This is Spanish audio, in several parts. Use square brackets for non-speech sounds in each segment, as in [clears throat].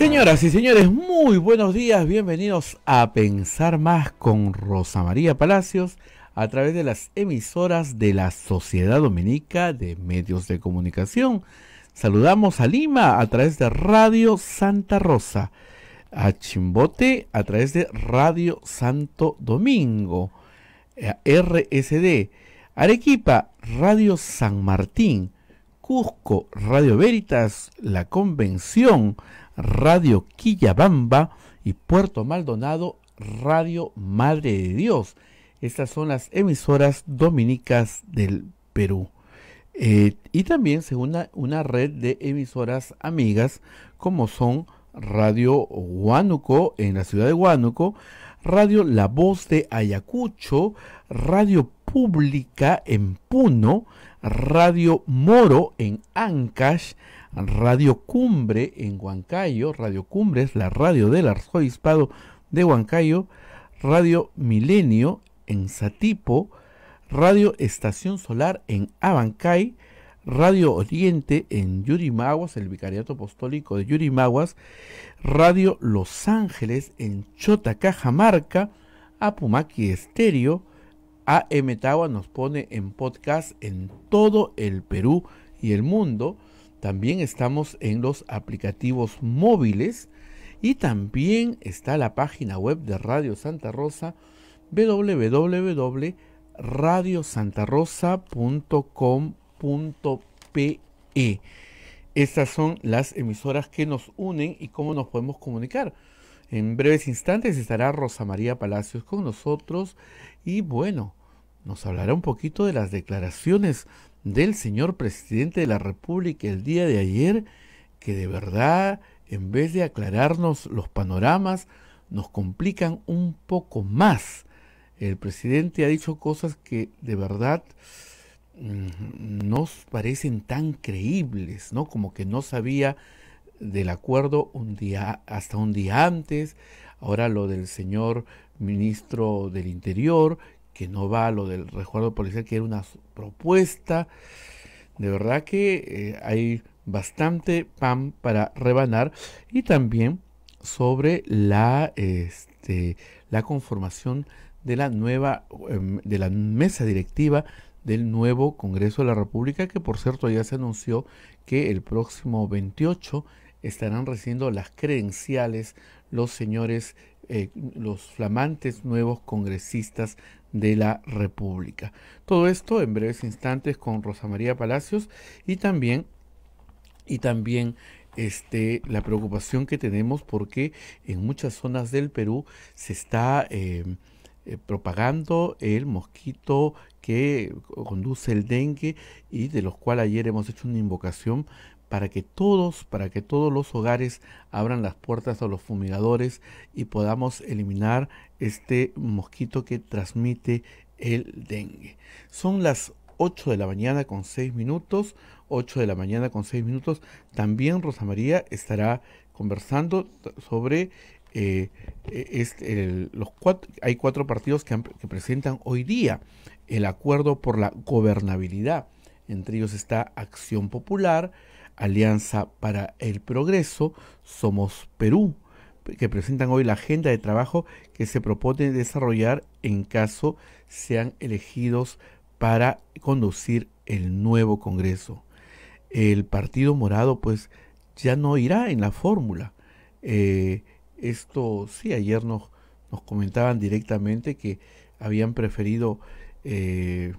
Señoras y señores, muy buenos días, bienvenidos a Pensar Más con Rosa María Palacios a través de las emisoras de la Sociedad Dominica de Medios de Comunicación. Saludamos a Lima a través de Radio Santa Rosa, a Chimbote a través de Radio Santo Domingo, eh, a RSD, Arequipa, Radio San Martín, Cusco, Radio Veritas, La Convención, Radio Quillabamba y Puerto Maldonado, Radio Madre de Dios. Estas son las emisoras dominicas del Perú. Eh, y también se una, una red de emisoras amigas como son Radio Huánuco en la ciudad de Huánuco, Radio La Voz de Ayacucho, Radio Pública en Puno, Radio Moro en Ancash, Radio Cumbre en Huancayo, Radio Cumbre es la radio del arzobispado de Huancayo, Radio Milenio en Satipo, Radio Estación Solar en Abancay, Radio Oriente en Yurimaguas, el Vicariato Apostólico de Yurimaguas, Radio Los Ángeles en Chota, Cajamarca, Apumaki Estéreo, AM Tawa nos pone en podcast en todo el Perú y el mundo. También estamos en los aplicativos móviles y también está la página web de Radio Santa Rosa www.radiosantarosa.com.pe. Estas son las emisoras que nos unen y cómo nos podemos comunicar. En breves instantes estará Rosa María Palacios con nosotros y bueno, nos hablará un poquito de las declaraciones del señor presidente de la República el día de ayer, que de verdad, en vez de aclararnos los panoramas, nos complican un poco más. El presidente ha dicho cosas que de verdad mm, nos parecen tan creíbles, ¿no? Como que no sabía del acuerdo un día hasta un día antes, ahora lo del señor ministro del Interior, que no va lo del resguardo policial, que era una propuesta. De verdad que eh, hay bastante pan para rebanar y también sobre la, este, la conformación de la nueva em, de la mesa directiva del nuevo Congreso de la República, que por cierto ya se anunció que el próximo 28 estarán recibiendo las credenciales los señores, eh, los flamantes nuevos congresistas de la República. Todo esto en breves instantes con Rosa María Palacios y también y también este, la preocupación que tenemos porque en muchas zonas del Perú se está em, eh, propagando el mosquito que conduce el dengue y de los cuales ayer hemos hecho una invocación para que todos, para que todos los hogares abran las puertas a los fumigadores y podamos eliminar este mosquito que transmite el dengue. Son las 8 de la mañana con 6 minutos, 8 de la mañana con 6 minutos. También Rosa María estará conversando sobre eh, este, los cuatro, hay cuatro partidos que presentan hoy día el acuerdo por la gobernabilidad. Entre ellos está Acción Popular, Alianza para el Progreso, Somos Perú, que presentan hoy la agenda de trabajo que se propone desarrollar en caso sean elegidos para conducir el nuevo Congreso. El Partido Morado pues ya no irá en la fórmula. Eh, esto sí, ayer nos, nos comentaban directamente que habían preferido eh,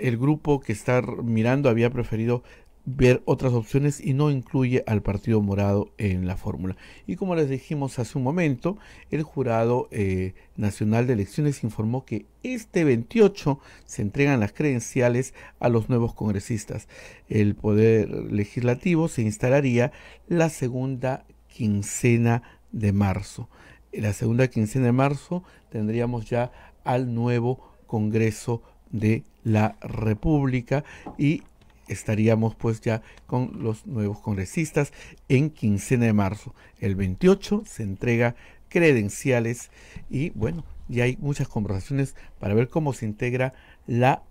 el grupo que está mirando había preferido ver otras opciones y no incluye al Partido Morado en la fórmula. Y como les dijimos hace un momento, el Jurado eh, Nacional de Elecciones informó que este 28 se entregan las credenciales a los nuevos congresistas. El Poder Legislativo se instalaría la segunda quincena de marzo. En la segunda quincena de marzo tendríamos ya al nuevo Congreso de la República y estaríamos pues ya con los nuevos congresistas en quincena de marzo. El 28 se entrega credenciales y bueno, ya hay muchas conversaciones para ver cómo se integra la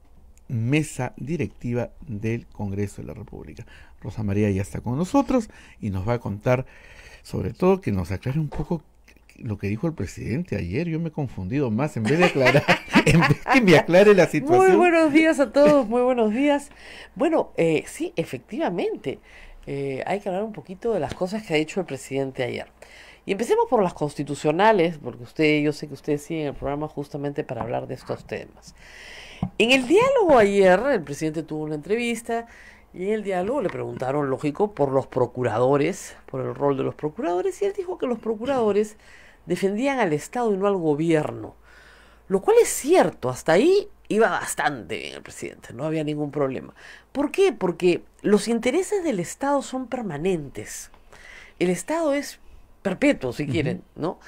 mesa directiva del Congreso de la República. Rosa María ya está con nosotros y nos va a contar sobre todo que nos aclare un poco lo que dijo el presidente ayer, yo me he confundido más, en vez de aclarar, [laughs] en vez que me aclare la situación. Muy buenos días a todos, muy buenos días. Bueno, eh, sí, efectivamente, eh, hay que hablar un poquito de las cosas que ha hecho el presidente ayer. Y empecemos por las constitucionales, porque usted, yo sé que ustedes siguen el programa justamente para hablar de estos temas. En el diálogo ayer, el presidente tuvo una entrevista y en el diálogo le preguntaron, lógico, por los procuradores, por el rol de los procuradores, y él dijo que los procuradores defendían al Estado y no al gobierno. Lo cual es cierto, hasta ahí iba bastante bien el presidente, no había ningún problema. ¿Por qué? Porque los intereses del Estado son permanentes. El Estado es perpetuo, si quieren, ¿no?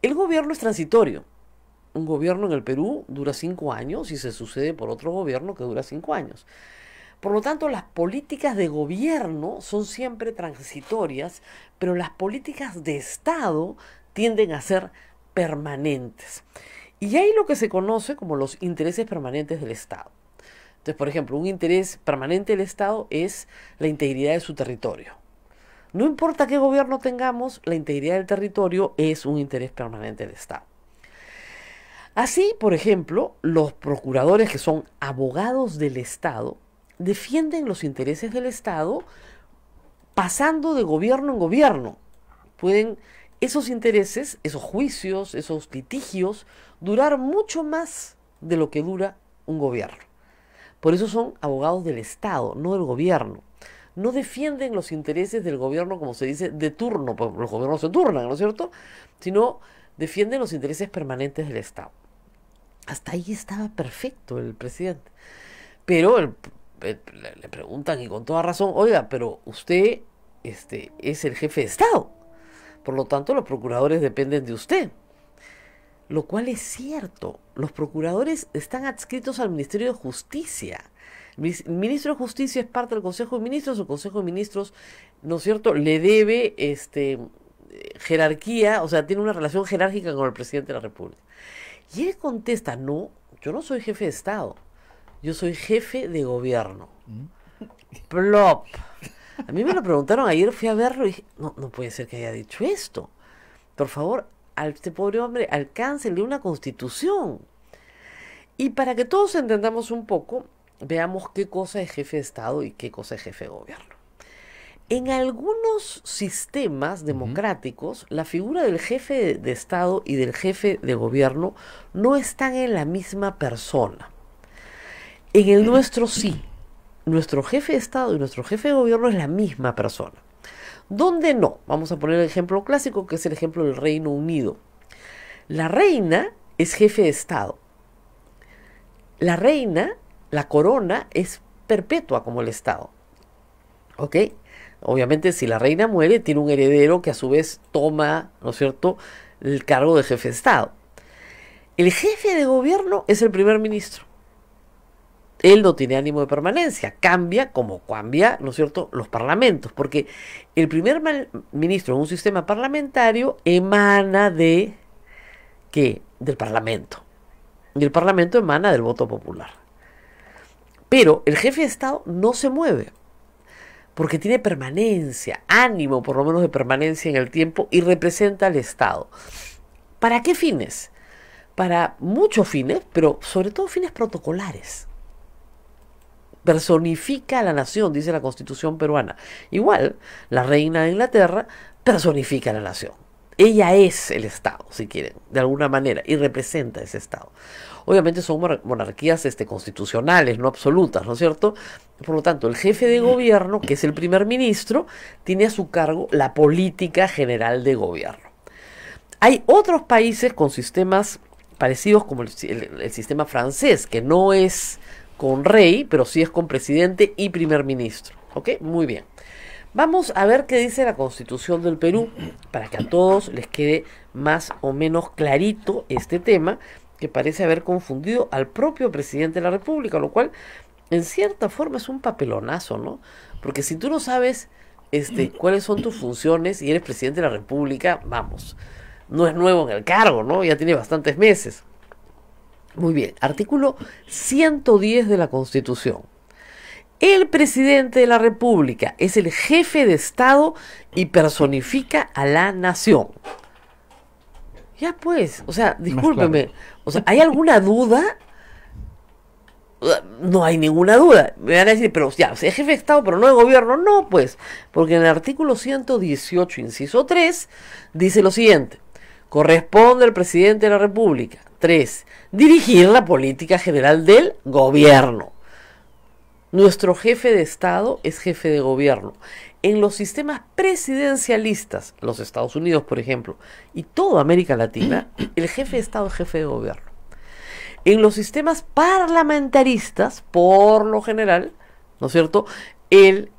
El gobierno es transitorio. Un gobierno en el Perú dura cinco años y se sucede por otro gobierno que dura cinco años. Por lo tanto, las políticas de gobierno son siempre transitorias, pero las políticas de Estado tienden a ser permanentes. Y hay lo que se conoce como los intereses permanentes del Estado. Entonces, por ejemplo, un interés permanente del Estado es la integridad de su territorio. No importa qué gobierno tengamos, la integridad del territorio es un interés permanente del Estado. Así, por ejemplo, los procuradores que son abogados del Estado defienden los intereses del Estado pasando de gobierno en gobierno. Pueden esos intereses, esos juicios, esos litigios, durar mucho más de lo que dura un gobierno. Por eso son abogados del Estado, no del gobierno. No defienden los intereses del gobierno, como se dice, de turno, porque los gobiernos se turnan, ¿no es cierto? Sino defienden los intereses permanentes del Estado. Hasta ahí estaba perfecto el presidente. Pero le preguntan, y con toda razón, oiga, pero usted este, es el jefe de Estado por lo tanto, los procuradores dependen de usted. Lo cual es cierto. Los procuradores están adscritos al Ministerio de Justicia. El ministro de Justicia es parte del Consejo de Ministros. El Consejo de Ministros, ¿no es cierto?, le debe este, jerarquía, o sea, tiene una relación jerárquica con el presidente de la República. Y él contesta, no, yo no soy jefe de Estado, yo soy jefe de gobierno. Mm. Plop. A mí me lo preguntaron ayer, fui a verlo y dije, no, no puede ser que haya dicho esto. Por favor, a este pobre hombre, alcáncele una constitución. Y para que todos entendamos un poco, veamos qué cosa es jefe de Estado y qué cosa es jefe de gobierno. En algunos sistemas democráticos, la figura del jefe de Estado y del jefe de gobierno no están en la misma persona. En el nuestro sí nuestro jefe de Estado y nuestro jefe de gobierno es la misma persona. ¿Dónde no? Vamos a poner el ejemplo clásico, que es el ejemplo del Reino Unido. La reina es jefe de Estado. La reina, la corona, es perpetua como el Estado. ¿Ok? Obviamente, si la reina muere, tiene un heredero que a su vez toma, ¿no es cierto?, el cargo de jefe de Estado. El jefe de gobierno es el primer ministro él no tiene ánimo de permanencia, cambia como cambia, ¿no es cierto?, los parlamentos, porque el primer ministro en un sistema parlamentario emana de ¿qué? del parlamento. Y el parlamento emana del voto popular. Pero el jefe de Estado no se mueve, porque tiene permanencia, ánimo por lo menos de permanencia en el tiempo y representa al Estado. ¿Para qué fines? Para muchos fines, pero sobre todo fines protocolares personifica a la nación, dice la constitución peruana. Igual, la reina de Inglaterra personifica a la nación. Ella es el Estado, si quieren, de alguna manera, y representa ese Estado. Obviamente son monarquías este, constitucionales, no absolutas, ¿no es cierto? Por lo tanto, el jefe de gobierno, que es el primer ministro, tiene a su cargo la política general de gobierno. Hay otros países con sistemas parecidos como el sistema francés, que no es con rey, pero sí es con presidente y primer ministro. ¿Ok? Muy bien. Vamos a ver qué dice la constitución del Perú para que a todos les quede más o menos clarito este tema que parece haber confundido al propio presidente de la República, lo cual en cierta forma es un papelonazo, ¿no? Porque si tú no sabes este, cuáles son tus funciones y eres presidente de la República, vamos, no es nuevo en el cargo, ¿no? Ya tiene bastantes meses. Muy bien, artículo 110 de la Constitución. El presidente de la República es el jefe de Estado y personifica a la nación. Ya pues, o sea, discúlpeme, o sea, ¿hay alguna duda? No hay ninguna duda. Me van a decir, pero ya, es jefe de Estado, pero no de gobierno. No, pues, porque en el artículo 118, inciso 3, dice lo siguiente. Corresponde al presidente de la República 3. Dirigir la política general del gobierno. Nuestro jefe de Estado es jefe de gobierno. En los sistemas presidencialistas, los Estados Unidos, por ejemplo, y toda América Latina, [clears throat] el jefe de Estado es jefe de gobierno. En los sistemas parlamentaristas, por lo general, ¿no es cierto? El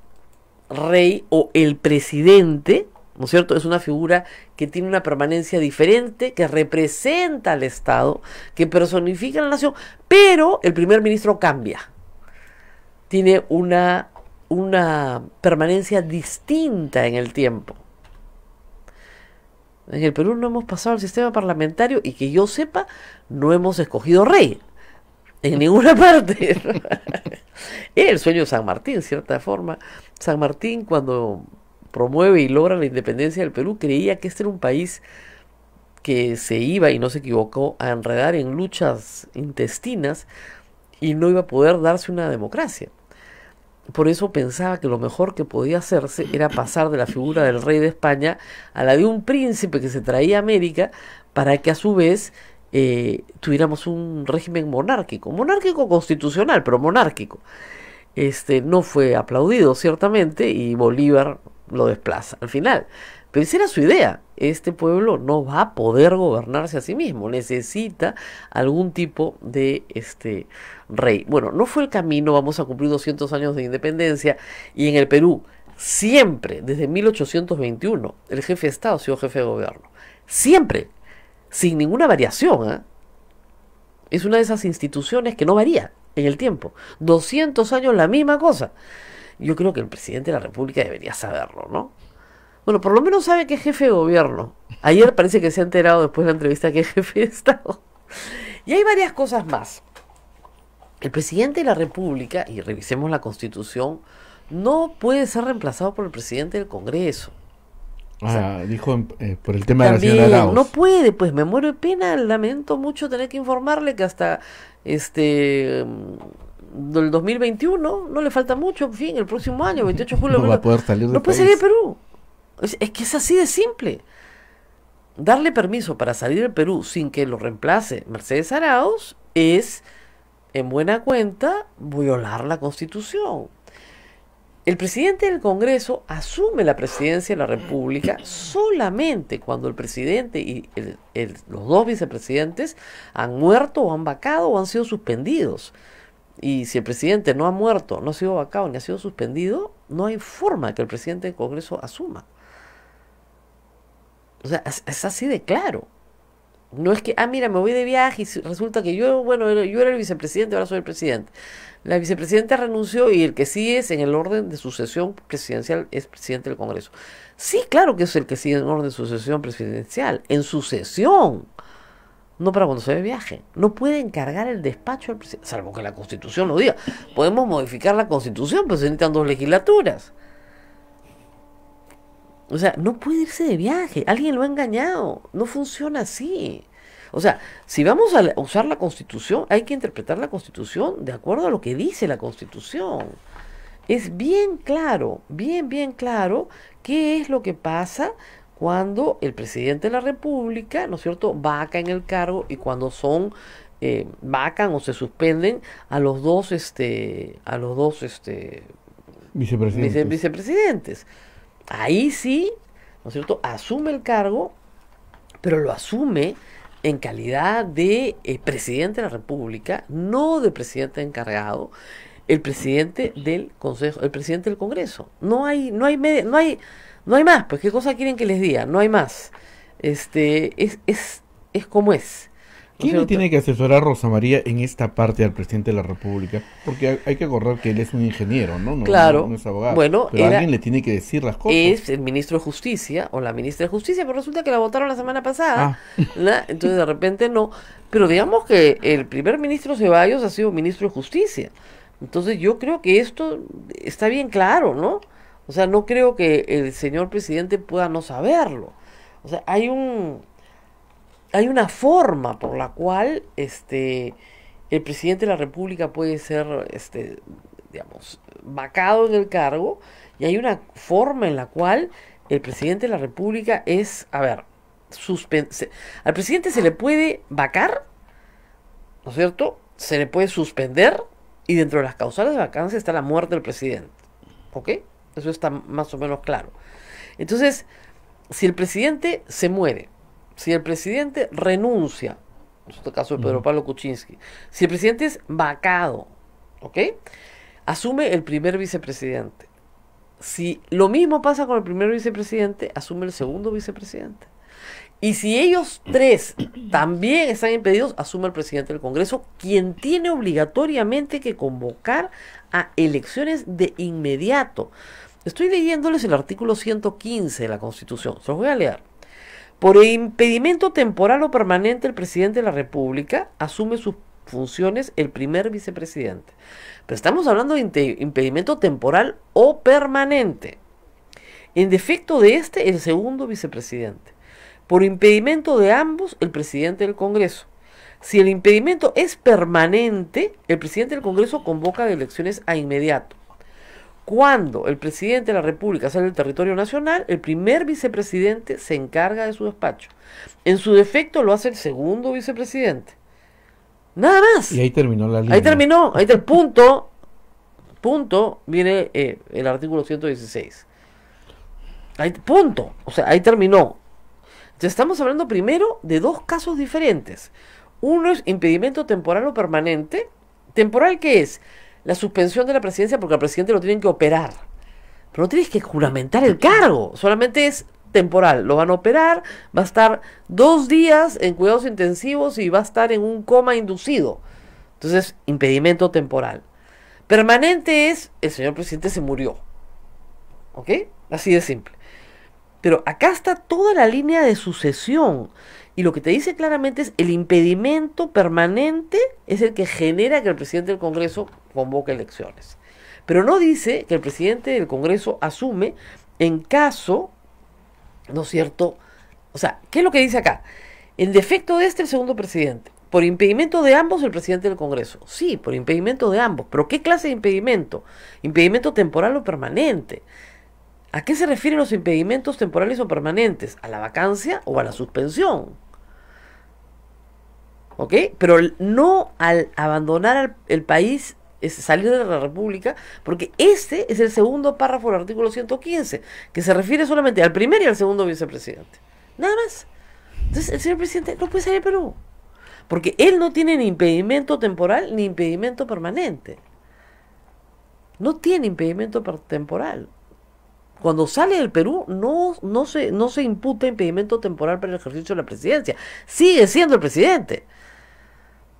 rey o el presidente ¿no es cierto? Es una figura que tiene una permanencia diferente, que representa al Estado, que personifica a la nación, pero el primer ministro cambia. Tiene una, una permanencia distinta en el tiempo. En el Perú no hemos pasado al sistema parlamentario y que yo sepa, no hemos escogido rey. En ninguna [laughs] parte. [laughs] el sueño de San Martín, cierta forma. San Martín, cuando promueve y logra la independencia del Perú, creía que este era un país que se iba, y no se equivocó, a enredar en luchas intestinas y no iba a poder darse una democracia. Por eso pensaba que lo mejor que podía hacerse era pasar de la figura del rey de España a la de un príncipe que se traía a América para que a su vez eh, tuviéramos un régimen monárquico, monárquico constitucional, pero monárquico. Este, no fue aplaudido, ciertamente, y Bolívar lo desplaza al final. Pero esa era su idea. Este pueblo no va a poder gobernarse a sí mismo. Necesita algún tipo de este, rey. Bueno, no fue el camino. Vamos a cumplir 200 años de independencia. Y en el Perú, siempre, desde 1821, el jefe de Estado ha sido jefe de gobierno. Siempre. Sin ninguna variación. ¿ah? Es una de esas instituciones que no varía en el tiempo. 200 años la misma cosa. Yo creo que el presidente de la República debería saberlo, ¿no? Bueno, por lo menos sabe que es jefe de gobierno. Ayer parece que se ha enterado después de la entrevista que es jefe de Estado. Y hay varias cosas más. El presidente de la República, y revisemos la Constitución, no puede ser reemplazado por el presidente del Congreso. Ah, dijo eh, por el tema de la No puede, pues me muero de pena, lamento mucho tener que informarle que hasta este mm, del 2021, no le falta mucho, en fin, el próximo año, 28 de julio. No puede salir Perú. Es, que es así de simple. Darle permiso para salir del Perú sin que lo reemplace Mercedes Arauz es, en buena cuenta, violar la Constitución. El presidente del Congreso asume la presidencia de la República solamente cuando el presidente y los dos vicepresidentes han muerto o han vacado o han sido suspendidos. Y si el presidente no ha muerto, no ha sido vacado ni ha sido suspendido, no hay forma que el presidente del Congreso asuma. O sea, es, así de claro. No es que, ah, mira, me voy de viaje y resulta que yo, bueno, yo era el vicepresidente, ahora soy el presidente. La vicepresidenta renunció y el que sigue es en el orden de sucesión presidencial es presidente del Congreso. Sí, claro que es el que sigue en orden de sucesión presidencial, en sucesión, no para cuando se ve viaje. No puede encargar el despacho al presidente, salvo que la constitución lo diga. Podemos modificar la constitución, pero se necesitan dos legislaturas. O sea, no puede irse de viaje, alguien lo ha engañado, no funciona así. O sea, si vamos a usar la Constitución, hay que interpretar la Constitución de acuerdo a lo que dice la Constitución. Es bien claro, bien, bien claro qué es lo que pasa cuando el presidente de la República, ¿no es cierto?, vaca en el cargo y cuando son eh, vacan o se suspenden a los dos, este, a los dos, este, vicepresidentes. vicepresidentes. Ahí sí, ¿no es cierto?, asume el cargo, pero lo asume en calidad de eh, presidente de la República, no de presidente encargado, el presidente del Consejo, el presidente del Congreso. No hay, no hay no hay, no hay más, pues qué cosa quieren que les diga, no hay más. Este, es, es, es como es. ¿Quién le tiene que asesorar a Rosa María en esta parte al presidente de la República? Porque hay que acordar que él es un ingeniero, ¿no? no claro. No, es abogado. Bueno, pero alguien le tiene que decir las cosas. Es el ministro de Justicia o la ministra de Justicia, pero resulta que la votaron la semana pasada. Ah. [laughs] Entonces de repente no. Pero digamos que el primer ministro Ceballos ha sido ministro de Justicia. Entonces yo creo que esto está bien claro, ¿no? O sea, no creo que el señor presidente pueda no saberlo. O sea, hay un hay una forma por la cual este, el presidente de la República puede ser, este, digamos, vacado en el cargo y hay una forma en la cual el presidente de la República es, a ver, al presidente se le puede vacar, ¿no es cierto? Se le puede suspender y dentro de las causales de vacancia está la muerte del presidente, ¿ok? Eso está más o menos claro. Entonces, si el presidente se muere, si el presidente renuncia, en este caso de Pedro Pablo Kuczynski, si el presidente es vacado, Asume el primer vicepresidente. Si lo mismo pasa con el primer vicepresidente, asume el segundo vicepresidente. Y si ellos tres [coughs] también están impedidos, asume el presidente del Congreso, quien tiene obligatoriamente que convocar a elecciones de inmediato. Estoy leyéndoles el artículo 115 de la Constitución. Se los voy a leer. Por impedimento temporal o permanente, el presidente de la República asume sus funciones el primer vicepresidente. Pero estamos hablando de impedimento temporal o permanente. En defecto de este, el segundo vicepresidente. Por impedimento de ambos, el presidente del Congreso. Si el impedimento es permanente, el presidente del Congreso convoca elecciones a inmediato. Cuando el presidente de la República sale del territorio nacional, el primer vicepresidente se encarga de su despacho. En su defecto lo hace el segundo vicepresidente. Nada más. Y ahí terminó la línea. Ahí terminó. Ahí está punto. Punto. Viene eh, el artículo 116. punto. O sea, ahí terminó. Ya estamos hablando primero de dos casos diferentes. Uno es impedimento temporal o permanente. Temporal qué es la suspensión de la presidencia porque al presidente lo tienen que operar. Pero no tienes que juramentar el cargo, solamente es temporal. Lo van a operar, va a estar dos días en cuidados intensivos y va a estar en un coma inducido. Entonces, impedimento temporal. Permanente es, el señor presidente se murió. ¿Ok? Así de simple. Pero acá está toda la línea de sucesión. Y lo que te dice claramente es el impedimento permanente es el que genera que el presidente del Congreso convoca elecciones. Pero no dice que el presidente del Congreso asume en caso, ¿no es cierto? O sea, ¿qué es lo que dice acá? En defecto de este, el segundo presidente. Por impedimento de ambos, el presidente del Congreso. Sí, por impedimento de ambos. Pero ¿qué clase de impedimento? ¿Impedimento temporal o permanente? ¿A qué se refieren los impedimentos temporales o permanentes? ¿A la vacancia o a la suspensión? ¿Ok? Pero no al abandonar el país es salir de la República, porque este es el segundo párrafo del artículo 115, que se refiere solamente al primer y al segundo vicepresidente. Nada más. Entonces, el señor presidente no puede salir del Perú, porque él no tiene ni impedimento temporal ni impedimento permanente. No tiene impedimento temporal. Cuando sale del Perú no, no, se, no se imputa impedimento temporal para el ejercicio de la presidencia. Sigue siendo el presidente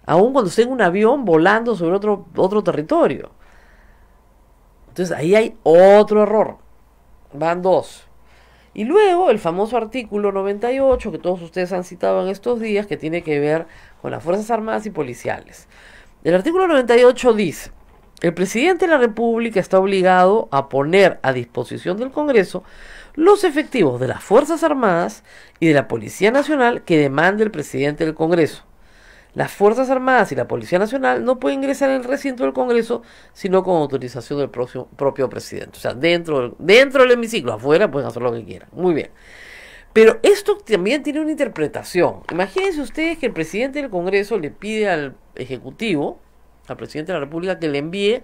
aun cuando esté en un avión volando sobre otro, otro territorio. Entonces ahí hay otro error. Van dos. Y luego el famoso artículo 98 que todos ustedes han citado en estos días que tiene que ver con las Fuerzas Armadas y Policiales. El artículo 98 dice, el presidente de la República está obligado a poner a disposición del Congreso los efectivos de las Fuerzas Armadas y de la Policía Nacional que demande el presidente del Congreso las Fuerzas Armadas y la Policía Nacional no pueden ingresar al recinto del Congreso sino con autorización del propio presidente. O sea, dentro dentro del hemiciclo, afuera pueden hacer lo que quieran. Muy bien. Pero esto también tiene una interpretación. Imagínense ustedes que el presidente del Congreso le pide al Ejecutivo, al presidente de la República, que le envíe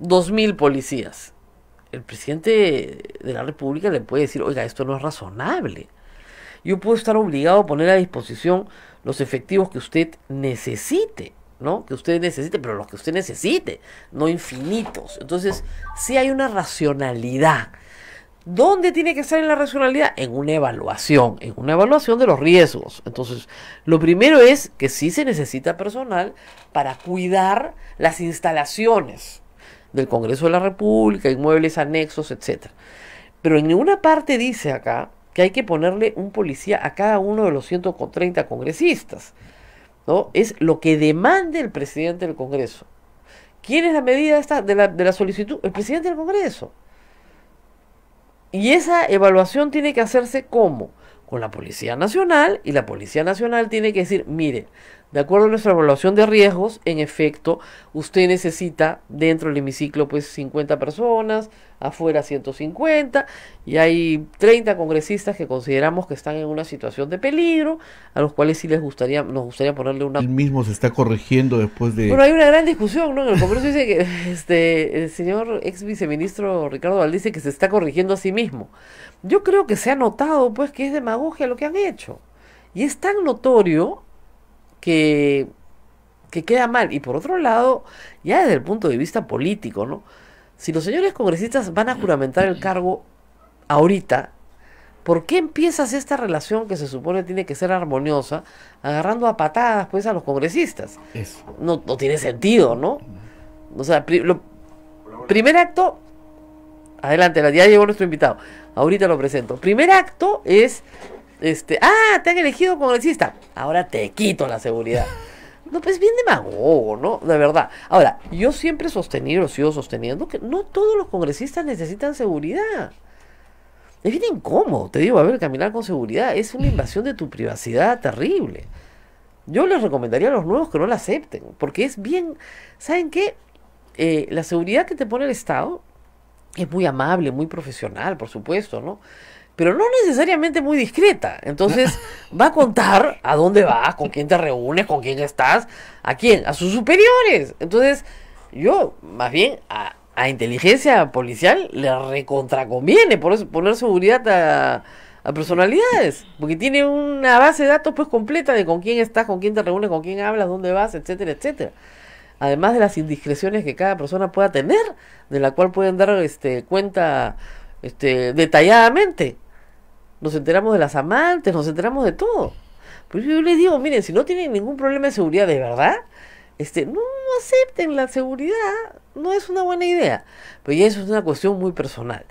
2.000 policías. El presidente de la República le puede decir, oiga, esto no es razonable. Yo puedo estar obligado a poner a disposición los efectivos que usted necesite, ¿no? Que usted necesite, pero los que usted necesite, no infinitos. Entonces, sí hay una racionalidad. ¿Dónde tiene que estar en la racionalidad? En una evaluación, en una evaluación de los riesgos. Entonces, lo primero es que sí se necesita personal para cuidar las instalaciones del Congreso de la República, inmuebles anexos, etc. Pero en ninguna parte dice acá que hay que ponerle un policía a cada uno de los 130 congresistas. ¿no? Es lo que demande el presidente del Congreso. ¿Quién es la medida esta de la, solicitud? El presidente del Congreso. Y esa evaluación tiene que hacerse ¿cómo? Con la Policía Nacional y la Policía Nacional tiene que decir, mire, de acuerdo a nuestra evaluación de riesgos, en efecto, usted necesita dentro del hemiciclo pues 50 personas, afuera 150 y hay 30 congresistas que consideramos que están en una situación de peligro, a los cuales sí les gustaría nos gustaría ponerle una El mismo se está corrigiendo después de Bueno, hay una gran discusión, ¿no? En el Congreso dice que [laughs] este el señor ex viceministro Ricardo Valdés dice que se está corrigiendo a sí mismo. Yo creo que se ha notado pues que es demagogia lo que han hecho. Y es tan notorio que, queda mal. Y por otro lado, ya desde el punto de vista político, ¿no? Si los señores congresistas van a juramentar el cargo ahorita, ¿por qué empiezas esta relación que se supone tiene que ser armoniosa agarrando a patadas pues a los congresistas? Eso. No, tiene sentido, ¿no? O sea, primer acto, adelante, ya llegó nuestro invitado, ahorita lo presento. Primer acto es este, ah, te han elegido congresista. Ahora te quito la seguridad. [laughs] No, pues bien demagogo, ¿no? De verdad. Ahora, yo siempre he sostenido, sigo sosteniendo, que no todos los congresistas necesitan seguridad. Es bien incómodo, te digo, a ver, caminar con seguridad es una invasión de tu privacidad terrible. Yo les recomendaría a los nuevos que no la acepten, porque es bien, ¿saben qué? Eh, la seguridad que te pone el Estado es muy amable, muy profesional, por supuesto, ¿no? pero no necesariamente muy discreta. Entonces, [laughs] va a contar a dónde vas, con quién te reúnes, con quién estás, a quién, a sus superiores. Entonces, yo, más bien, a, inteligencia policial le recontraconviene por poner seguridad a, a personalidades, porque tiene una base de datos pues completa de con quién estás, con quién te reúnes, con quién hablas, dónde vas, etcétera, etcétera. Además de las indiscreciones que cada persona pueda tener, de la cual pueden dar este cuenta este detalladamente nos enteramos de las amantes, nos enteramos de todo. Pues yo les digo, miren, si no tienen ningún problema de seguridad de verdad, este, no, acepten la seguridad, no es una buena idea. Pero ya eso es una cuestión muy personal.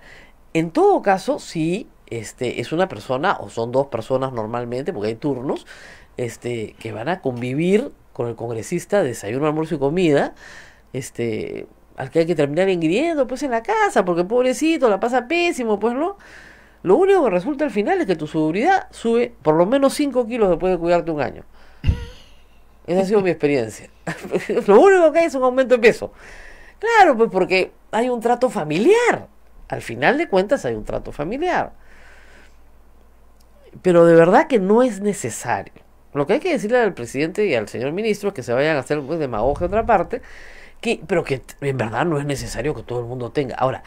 En todo caso, si este, es una persona o son dos personas normalmente, porque hay turnos, este, que van a convivir con el congresista, de desayuno, almuerzo y comida, este, al que hay que terminar ingiriendo, pues en la casa, porque pobrecito, la pasa pésimo, pues no. Lo único que resulta al final es que tu seguridad sube por lo menos 5 kilos después de cuidarte un año. Esa ha sido mi experiencia. [laughs] lo único que hay es un aumento de peso. Claro, pues porque hay un trato familiar. Al final de cuentas hay un trato familiar. Pero de verdad que no es necesario. Lo que hay que decirle al presidente y al señor ministro es que se vayan a hacer pues, demagogia a otra parte, que, pero que en verdad no es necesario que todo el mundo tenga. Ahora,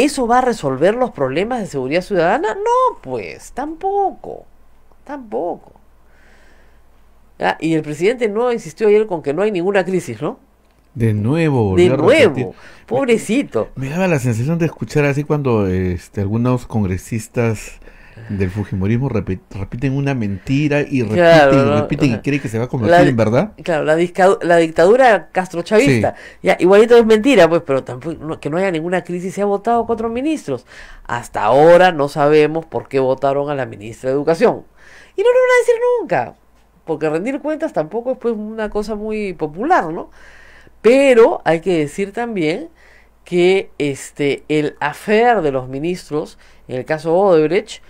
¿Eso va a resolver los problemas de seguridad ciudadana? No, pues, tampoco, tampoco. Ah, y el presidente no insistió ayer con que no hay ninguna crisis, ¿no? De nuevo, de nuevo, pobrecito. Me, daba la sensación de escuchar así cuando este, algunos congresistas del Fujimorismo repiten una mentira y repiten y repiten y creen que se va a convertir en verdad. Claro, la, la dictadura castrochavista. Ya, igualito es mentira, pues, pero tampoco que no haya ninguna crisis. Se ha votado cuatro ministros. Hasta ahora no sabemos por qué votaron a la ministra de Educación. Y no lo van a decir nunca, porque rendir cuentas tampoco es pues, una cosa muy popular, ¿no? Pero hay que decir también que este, el afer de los ministros, en el caso Odebrecht,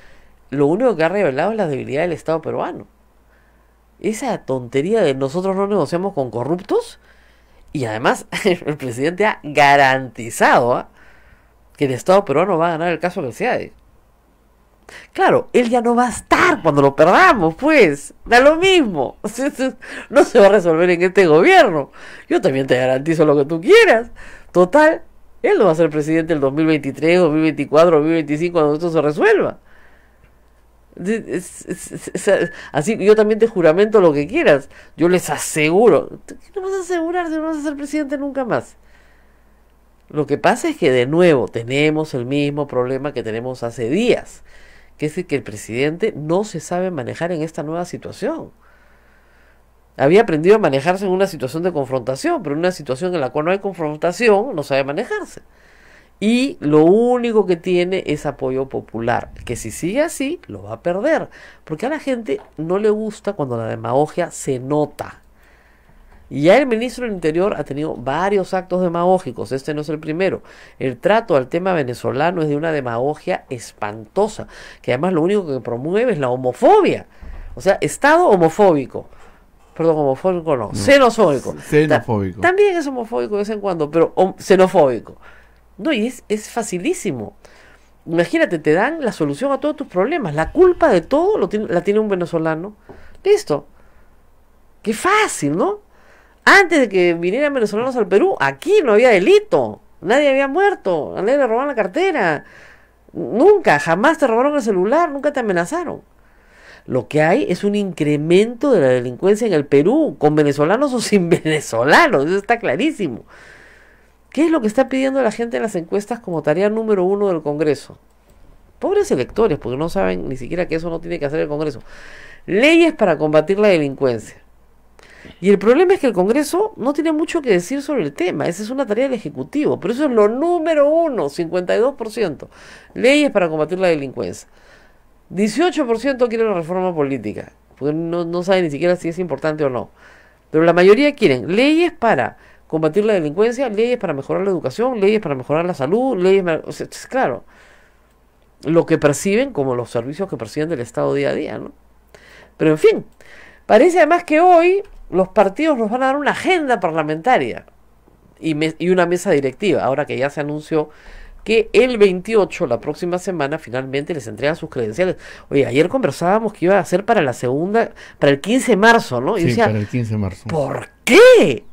lo único que ha revelado es la debilidad del Estado peruano. Esa tontería de nosotros no negociamos con corruptos. Y además, [laughs] el presidente ha garantizado ¿ah? que el Estado peruano va a ganar el caso Mercedes. Claro, él ya no va a estar cuando lo perdamos, pues. Da lo mismo. [laughs] No se va a resolver en este gobierno. Yo también te garantizo lo que tú quieras. Total, él no va a ser presidente el 2023, 2024, 2025, cuando esto se resuelva así, yo también te juramento lo que quieras. Yo les aseguro. ¿Qué no vas a asegurar de no vas a ser presidente nunca más? Lo que pasa es que de nuevo tenemos el mismo problema que tenemos hace días, que es que el presidente no se sabe manejar en esta nueva situación. Había aprendido a manejarse en una situación de confrontación, pero en una situación en la cual no hay confrontación no sabe manejarse y lo único que tiene es apoyo popular, que si sigue así lo va a perder, porque a la gente no le gusta cuando la demagogia se nota. Y ya el ministro del Interior ha tenido varios actos demagógicos, este no es el primero. El trato al tema venezolano es de una demagogia espantosa, que además lo único que promueve es la homofobia. O sea, Estado homofóbico perdón, homofóbico no, xenofóbico. Xenofóbico. también es homofóbico de vez en cuando, pero xenofóbico. No, y es, facilísimo. Imagínate, te dan la solución a todos tus problemas. La culpa de todo lo tiene, la tiene un venezolano. Listo. Qué fácil, ¿no? Antes de que vinieran venezolanos al Perú, aquí no había delito. Nadie había muerto. nadie le robaron la cartera. Nunca, jamás te robaron el celular. Nunca te amenazaron. Lo que hay es un incremento de la delincuencia en el Perú, con venezolanos o sin [laughs] venezolanos, eso está clarísimo. ¿Qué es lo que está pidiendo la gente en las encuestas como tarea número uno del Congreso? Pobres electores, porque no saben ni siquiera que eso no tiene que hacer el Congreso. Leyes para combatir la delincuencia. Y el problema es que el Congreso no tiene mucho que decir sobre el tema. Esa es una tarea del Ejecutivo. Pero eso es lo número uno, 52%. Leyes para combatir la delincuencia. 18% quieren la reforma política. Porque no, no saben ni siquiera si es importante o no. Pero la mayoría quieren leyes para combatir la delincuencia, leyes para mejorar la educación, leyes para mejorar la salud, leyes... claro, lo que perciben como los servicios que perciben del Estado día a día, ¿no? Pero en fin, parece además que hoy los partidos nos van a dar una agenda parlamentaria y, y una mesa directiva, ahora que ya se anunció que el 28, la próxima semana, finalmente les entregan sus credenciales. Oye, ayer conversábamos que iba a ser para la segunda, para el 15 de marzo, ¿no? sí, para el 15 de marzo. ¿Por qué?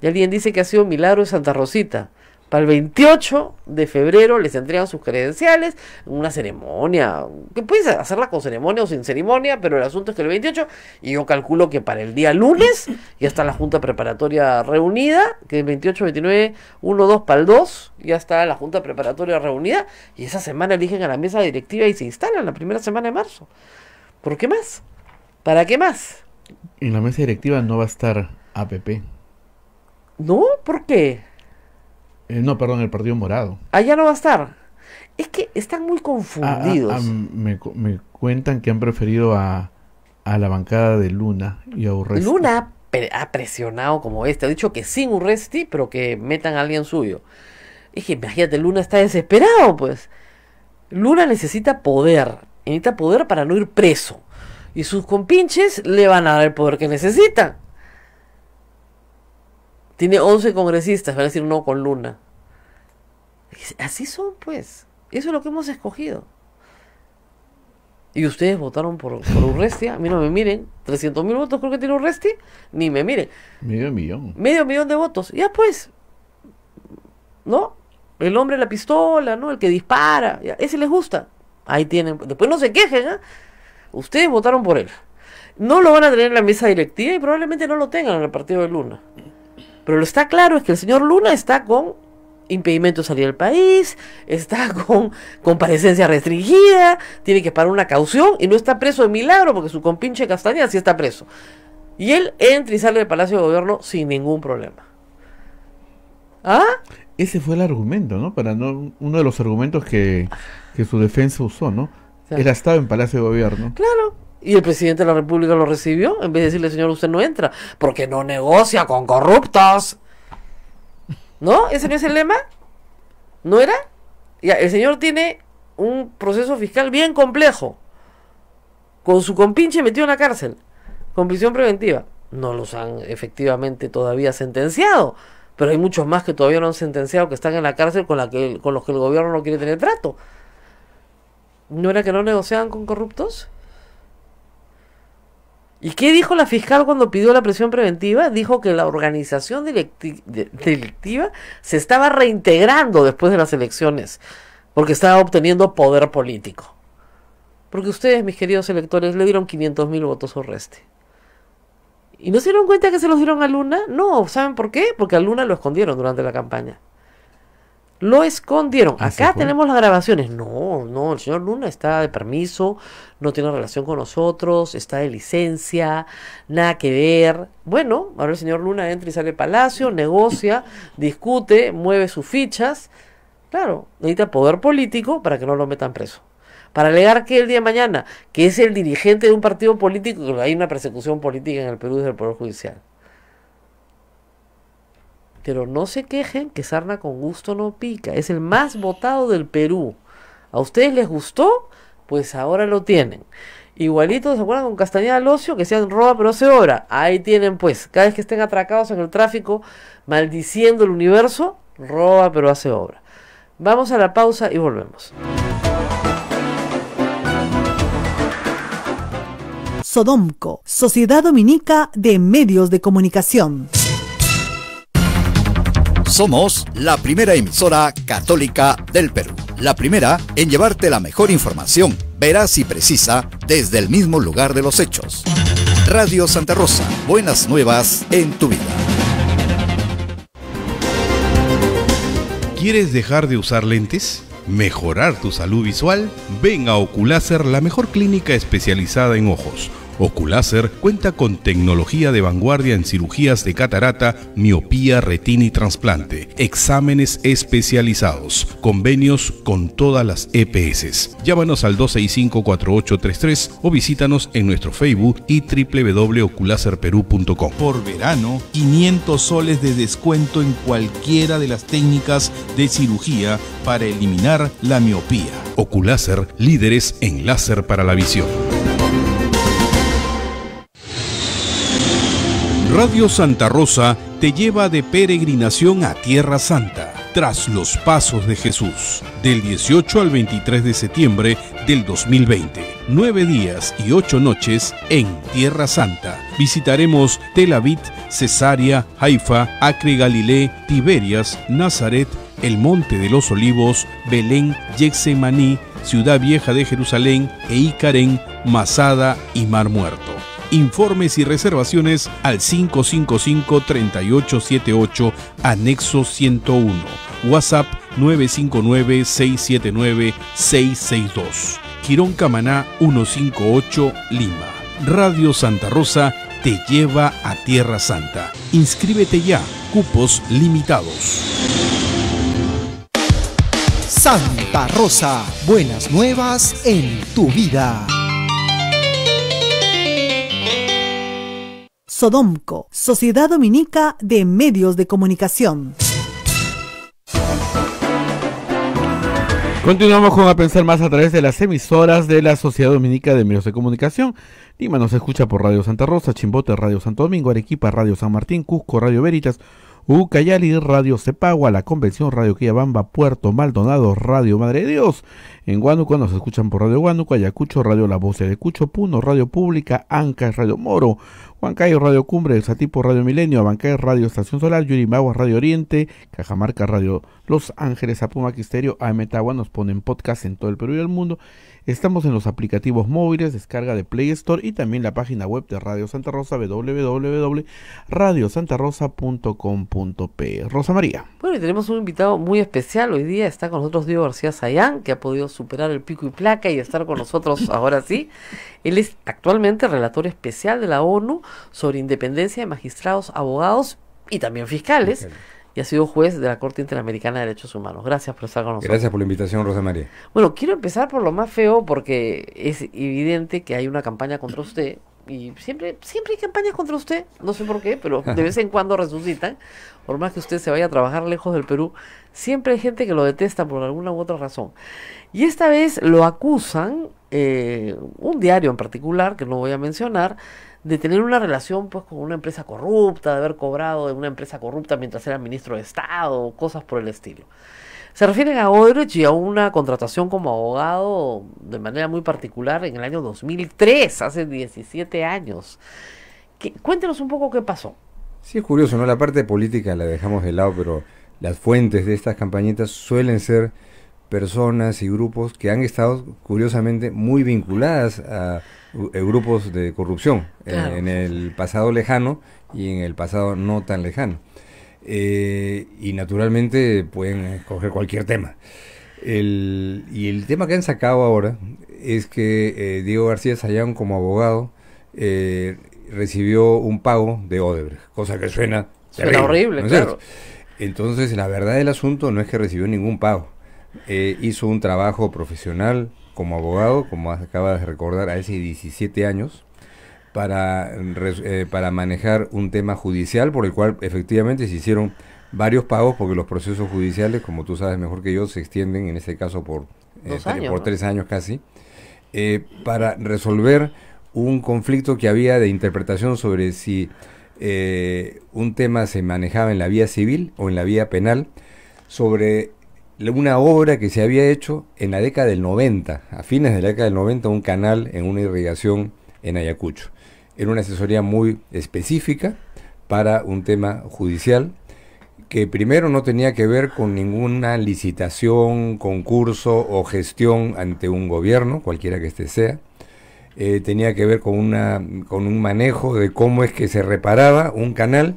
Y alguien dice que ha sido un milagro en Santa Rosita. Para el 28 de febrero les entregan sus credenciales, una ceremonia, que puedes hacerla con ceremonia o sin ceremonia, pero el asunto es que el 28, y yo calculo que para el día lunes ya está la Junta Preparatoria reunida, que el 28, 29, 1, 2 para el 2, ya está la Junta Preparatoria reunida, y esa semana eligen a la mesa directiva y se instalan la primera semana de marzo. ¿Por qué más? ¿Para qué más? En la mesa directiva no va a estar APP. No, ¿por qué? Eh, no, perdón, el Partido Morado. Allá ah, no va a estar. Es que están muy ah, ah, confundidos. me, cuentan que han preferido a, la bancada de Luna y a Urresti. Luna ha presionado como este. Ha dicho que sin Urresti, pero que metan a alguien suyo. Es que imagínate, Luna está desesperado, pues. Luna necesita poder. Necesita poder para no ir preso. Y sus compinches le van a dar el poder que necesitan. Tiene 11 congresistas, van a decir no con Luna. Así son, pues. Eso es lo que hemos escogido. Y ustedes votaron por, por Urrestia. A mí no me miren. 300 mil votos creo que tiene Urresti. Ni me miren. Medio millón. Medio millón de votos. Ya pues. ¿No? El hombre de la pistola, ¿no? El que dispara. Ese les gusta. Ahí tienen. Después no se quejen, ¿ah? Ustedes votaron por él. No lo van a tener en la mesa directiva y probablemente no lo tengan en el partido de Luna. Pero lo está claro es que el señor Luna está con impedimento de salir del país, está [laughs] con comparecencia restringida, tiene que pagar una caución y no está preso de milagro porque su compinche Castañeda sí está preso. Y él entra y sale del Palacio de Gobierno sin ningún problema. ¿Ah? Ese fue el argumento, ¿no? Para no uno de los argumentos que, su defensa usó, ¿no? Era él ha estado en Palacio de Gobierno. Claro, y el presidente de la República lo recibió, en vez de decirle, señor, usted no entra, porque no negocia con corruptos. ¿No? ¿Ese no es el lema? ¿No era? el señor tiene un proceso fiscal bien complejo. Con su compinche metido en la cárcel. Con prisión preventiva. No los han efectivamente todavía sentenciado. Pero hay muchos más que todavía no han sentenciado que están en la cárcel con, la que, con los que el gobierno no quiere tener trato. ¿No era que no negociaban con corruptos? ¿Y qué dijo la fiscal cuando pidió la presión preventiva? Dijo que la organización delictiva se estaba reintegrando después de las elecciones, porque estaba obteniendo poder político. Porque ustedes, mis queridos electores, le dieron 500 mil votos a reste. ¿Y no se dieron cuenta que se los dieron a Luna? No, ¿saben por qué? Porque a Luna lo escondieron durante la campaña. Lo escondieron. Ah, Acá tenemos las grabaciones. No, no, el señor Luna está de permiso, no tiene relación con nosotros, está de licencia, nada que ver. Bueno, ahora el señor Luna entra y sale palacio, negocia, discute, mueve sus fichas. Claro, necesita poder político para que no lo metan preso. Para alegar que el día de mañana, que es el dirigente de un partido político, hay una persecución política en el Perú desde el Poder Judicial. Pero no se quejen que sarna con gusto no pica. Es el más votado del Perú. ¿A ustedes les gustó? Pues ahora lo tienen. Igualito, ¿se acuerdan con Castañeda al Ocio? Que sean roba pero hace obra. Ahí tienen pues. Cada vez que estén atracados en el tráfico, maldiciendo el universo, roba pero hace obra. Vamos a la pausa y volvemos. Sodomco, Sociedad Dominica de Medios de Comunicación. Somos la primera emisora católica del Perú. La primera en llevarte la mejor información, veraz y precisa, desde el mismo lugar de los hechos. Radio Santa Rosa, buenas nuevas en tu vida. ¿Quieres dejar de usar lentes? ¿Mejorar tu salud visual? Ven a Oculacer, la mejor clínica especializada en ojos Oculaser cuenta con tecnología de vanguardia en cirugías de catarata, miopía, retina y trasplante, exámenes especializados, convenios con todas las EPS. Llámanos al 265-4833 o visítanos en nuestro Facebook y www.oculaserperú.com. Por verano, 500 soles de descuento en cualquiera de las técnicas de cirugía para eliminar la miopía. Oculaser, líderes en láser para la visión. Radio Santa Rosa te lleva de peregrinación a Tierra Santa, tras los pasos de Jesús, del 18 al 23 de septiembre del 2020. Nueve días y ocho noches en Tierra Santa. Visitaremos Tel Aviv, Cesarea, Haifa, Acre Galilea, Tiberias, Nazaret, el Monte de los Olivos, Belén, Yexemaní, Ciudad Vieja de Jerusalén, e Icarén, Masada y Mar Muerto. Informes y reservaciones al 555-3878, anexo 101. WhatsApp 959-679-662. Quirón Camaná 158, Lima. Radio Santa Rosa te lleva a Tierra Santa. Inscríbete ya, cupos limitados. Santa Rosa, buenas nuevas en tu vida. Sodomco, Sociedad Dominica de Medios de Comunicación. Continuamos con A Pensar Más a través de las emisoras de la Sociedad Dominica de Medios de Comunicación. Lima nos escucha por Radio Santa Rosa, Chimbote, Radio Santo Domingo, Arequipa, Radio San Martín, Cusco, Radio Veritas, Ucayali, Radio Cepagua, La Convención, Radio Quillabamba, Puerto Maldonado, Radio Madre de Dios. En Huánuco nos escuchan por Radio Huánuco, Ayacucho, Radio La Voz de Cucho, Puno, Radio Pública, Anca, Radio Moro, Huancayo Radio Cumbre, El Satipo Radio Milenio, Abancay Radio Estación Solar, Yurimagua Radio Oriente, Cajamarca Radio Los Ángeles, Quisterio, Estéreo, Ametagua nos ponen podcast en todo el Perú y el mundo. Estamos en los aplicativos móviles, descarga de Play Store y también la página web de Radio Santa Rosa, www.radiosantarosa.com.p. Rosa María. Bueno, y tenemos un invitado muy especial hoy día, está con nosotros Diego García Sayán, que ha podido superar el pico y placa y estar con nosotros [laughs] ahora sí. Él es actualmente relator especial de la ONU sobre independencia de magistrados, abogados y también fiscales. Y ha sido juez de la Corte Interamericana de Derechos Humanos. Gracias por estar con nosotros. Gracias por la invitación, Rosa María. Bueno, quiero empezar por lo más feo porque es evidente que hay una campaña contra usted y siempre, siempre hay campañas contra usted, no sé por qué, pero [laughs] de vez en cuando resucitan, por más que usted se vaya a trabajar lejos del Perú, siempre hay gente que lo detesta por alguna u otra razón. Y esta vez lo acusan, eh, un diario en particular, que no voy a mencionar, de tener una relación pues con una empresa corrupta, de haber cobrado de una empresa corrupta mientras era ministro de Estado, cosas por el estilo. Se refieren a Odrich y a una contratación como abogado de manera muy particular en el año 2003, hace 17 años. cuéntenos un poco qué pasó. Sí, es curioso, ¿no? La parte política la dejamos de lado, pero las fuentes de estas campañitas suelen ser personas y grupos que han estado curiosamente muy vinculadas a eh, grupos de corrupción eh, en, el pasado lejano y en el pasado no tan lejano. Eh, y naturalmente pueden escoger cualquier tema. y el tema que han sacado ahora es que Diego García Sayán como abogado recibió un pago de Odebrecht, cosa que suena, horrible. Entonces la verdad del asunto no es que recibió ningún pago eh, hizo un trabajo profesional como abogado, como acabas de recordar, a ese 17 años, para, eh, para manejar un tema judicial por el cual efectivamente se hicieron varios pagos porque los procesos judiciales, como tú sabes mejor que yo, se extienden en este caso por, eh, por tres años casi, para resolver un conflicto que había de interpretación sobre si un tema se manejaba en la vía civil o en la vía penal, sobre una obra que se había hecho en la década del 90, a fines de la década del 90, un canal en una irrigación en Ayacucho. Era una asesoría muy específica para un tema judicial que primero no tenía que ver con ninguna licitación, concurso o gestión ante un gobierno, cualquiera que este sea. Eh, tenía que ver con, una, con un manejo de cómo es que se reparaba un canal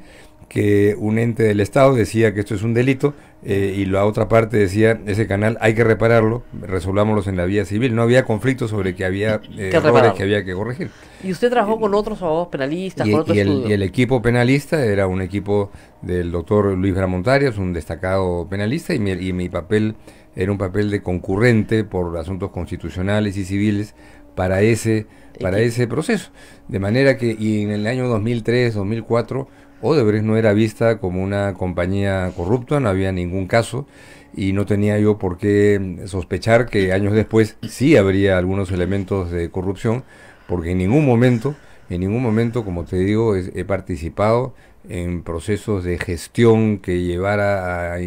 que un ente del Estado decía que esto es un delito eh, y la otra parte decía, ese canal hay que repararlo, resolvámoslo en la vía civil. No había conflicto sobre que había eh, que errores que había que corregir. Y usted trabajó eh, con otros abogados penalistas, y, el, equipo penalista era un equipo del doctor Luis es un destacado penalista, y mi, y mi papel era un papel de concurrente por asuntos constitucionales y civiles para ese, para ese proceso. De manera que y en el año 2003, 2004 Odebrecht no era vista como una compañía corrupta, no había ningún caso y no tenía yo por qué sospechar que años después sí habría algunos elementos de corrupción, porque en ningún momento, en ningún momento, como te digo, he participado en procesos de gestión que llevara a,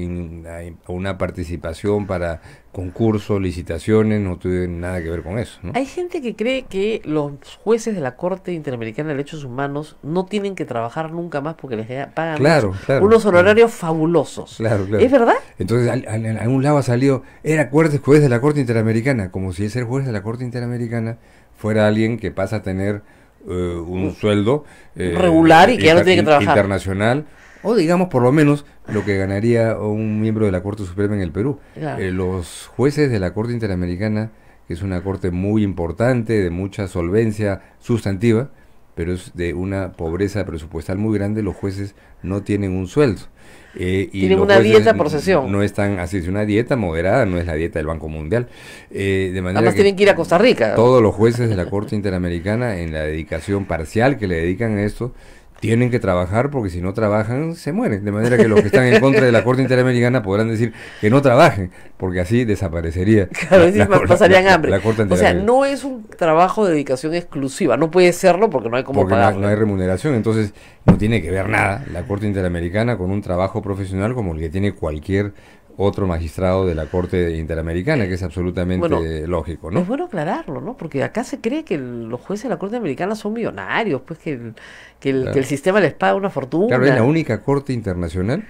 una participación para concursos, licitaciones, no tuve nada que ver con eso. Hay gente que cree que los jueces de la Corte Interamericana de Derechos Humanos no tienen que trabajar nunca más porque les pagan unos, honorarios claro. fabulosos. ¿Es verdad? Entonces, en algún lado ha salido, era juez de la Corte Interamericana, como si ese juez de la Corte Interamericana fuera alguien que pasa a tener eh, un sueldo eh, regular y que tiene que trabajar. Internacional, o digamos por lo menos lo que ganaría un miembro de la Corte Suprema en el Perú. Eh, los jueces de la Corte Interamericana, que es una corte muy importante, de mucha solvencia sustantiva, pero es de una pobreza presupuestal muy grande, los jueces no tienen un sueldo. Eh, tienen una dieta por sesión. No tan así, es una dieta moderada, no es la dieta del Banco Mundial. Eh, de Además tienen que ir a Costa Rica. Todos los jueces de la Corte Interamericana en la dedicación parcial que le dedican a esto tienen que trabajar porque si no trabajan se mueren. De manera que los que están en contra de la Corte Interamericana podrán decir que no trabajen, porque así desaparecería. [laughs] la, pasarían hambre. o sea, no es un trabajo de dedicación exclusiva, no puede serlo porque no hay como no, hay remuneración, entonces no tiene que ver nada la Corte Interamericana con un trabajo profesional como el que tiene cualquier otro magistrado de la Corte Interamericana, que es absolutamente lógico, ¿no? Es bueno aclararlo, ¿no? Porque acá se cree que los jueces de la Corte americana son millonarios, pues que el, que el, sistema les paga una fortuna. Claro, es la única Corte Internacional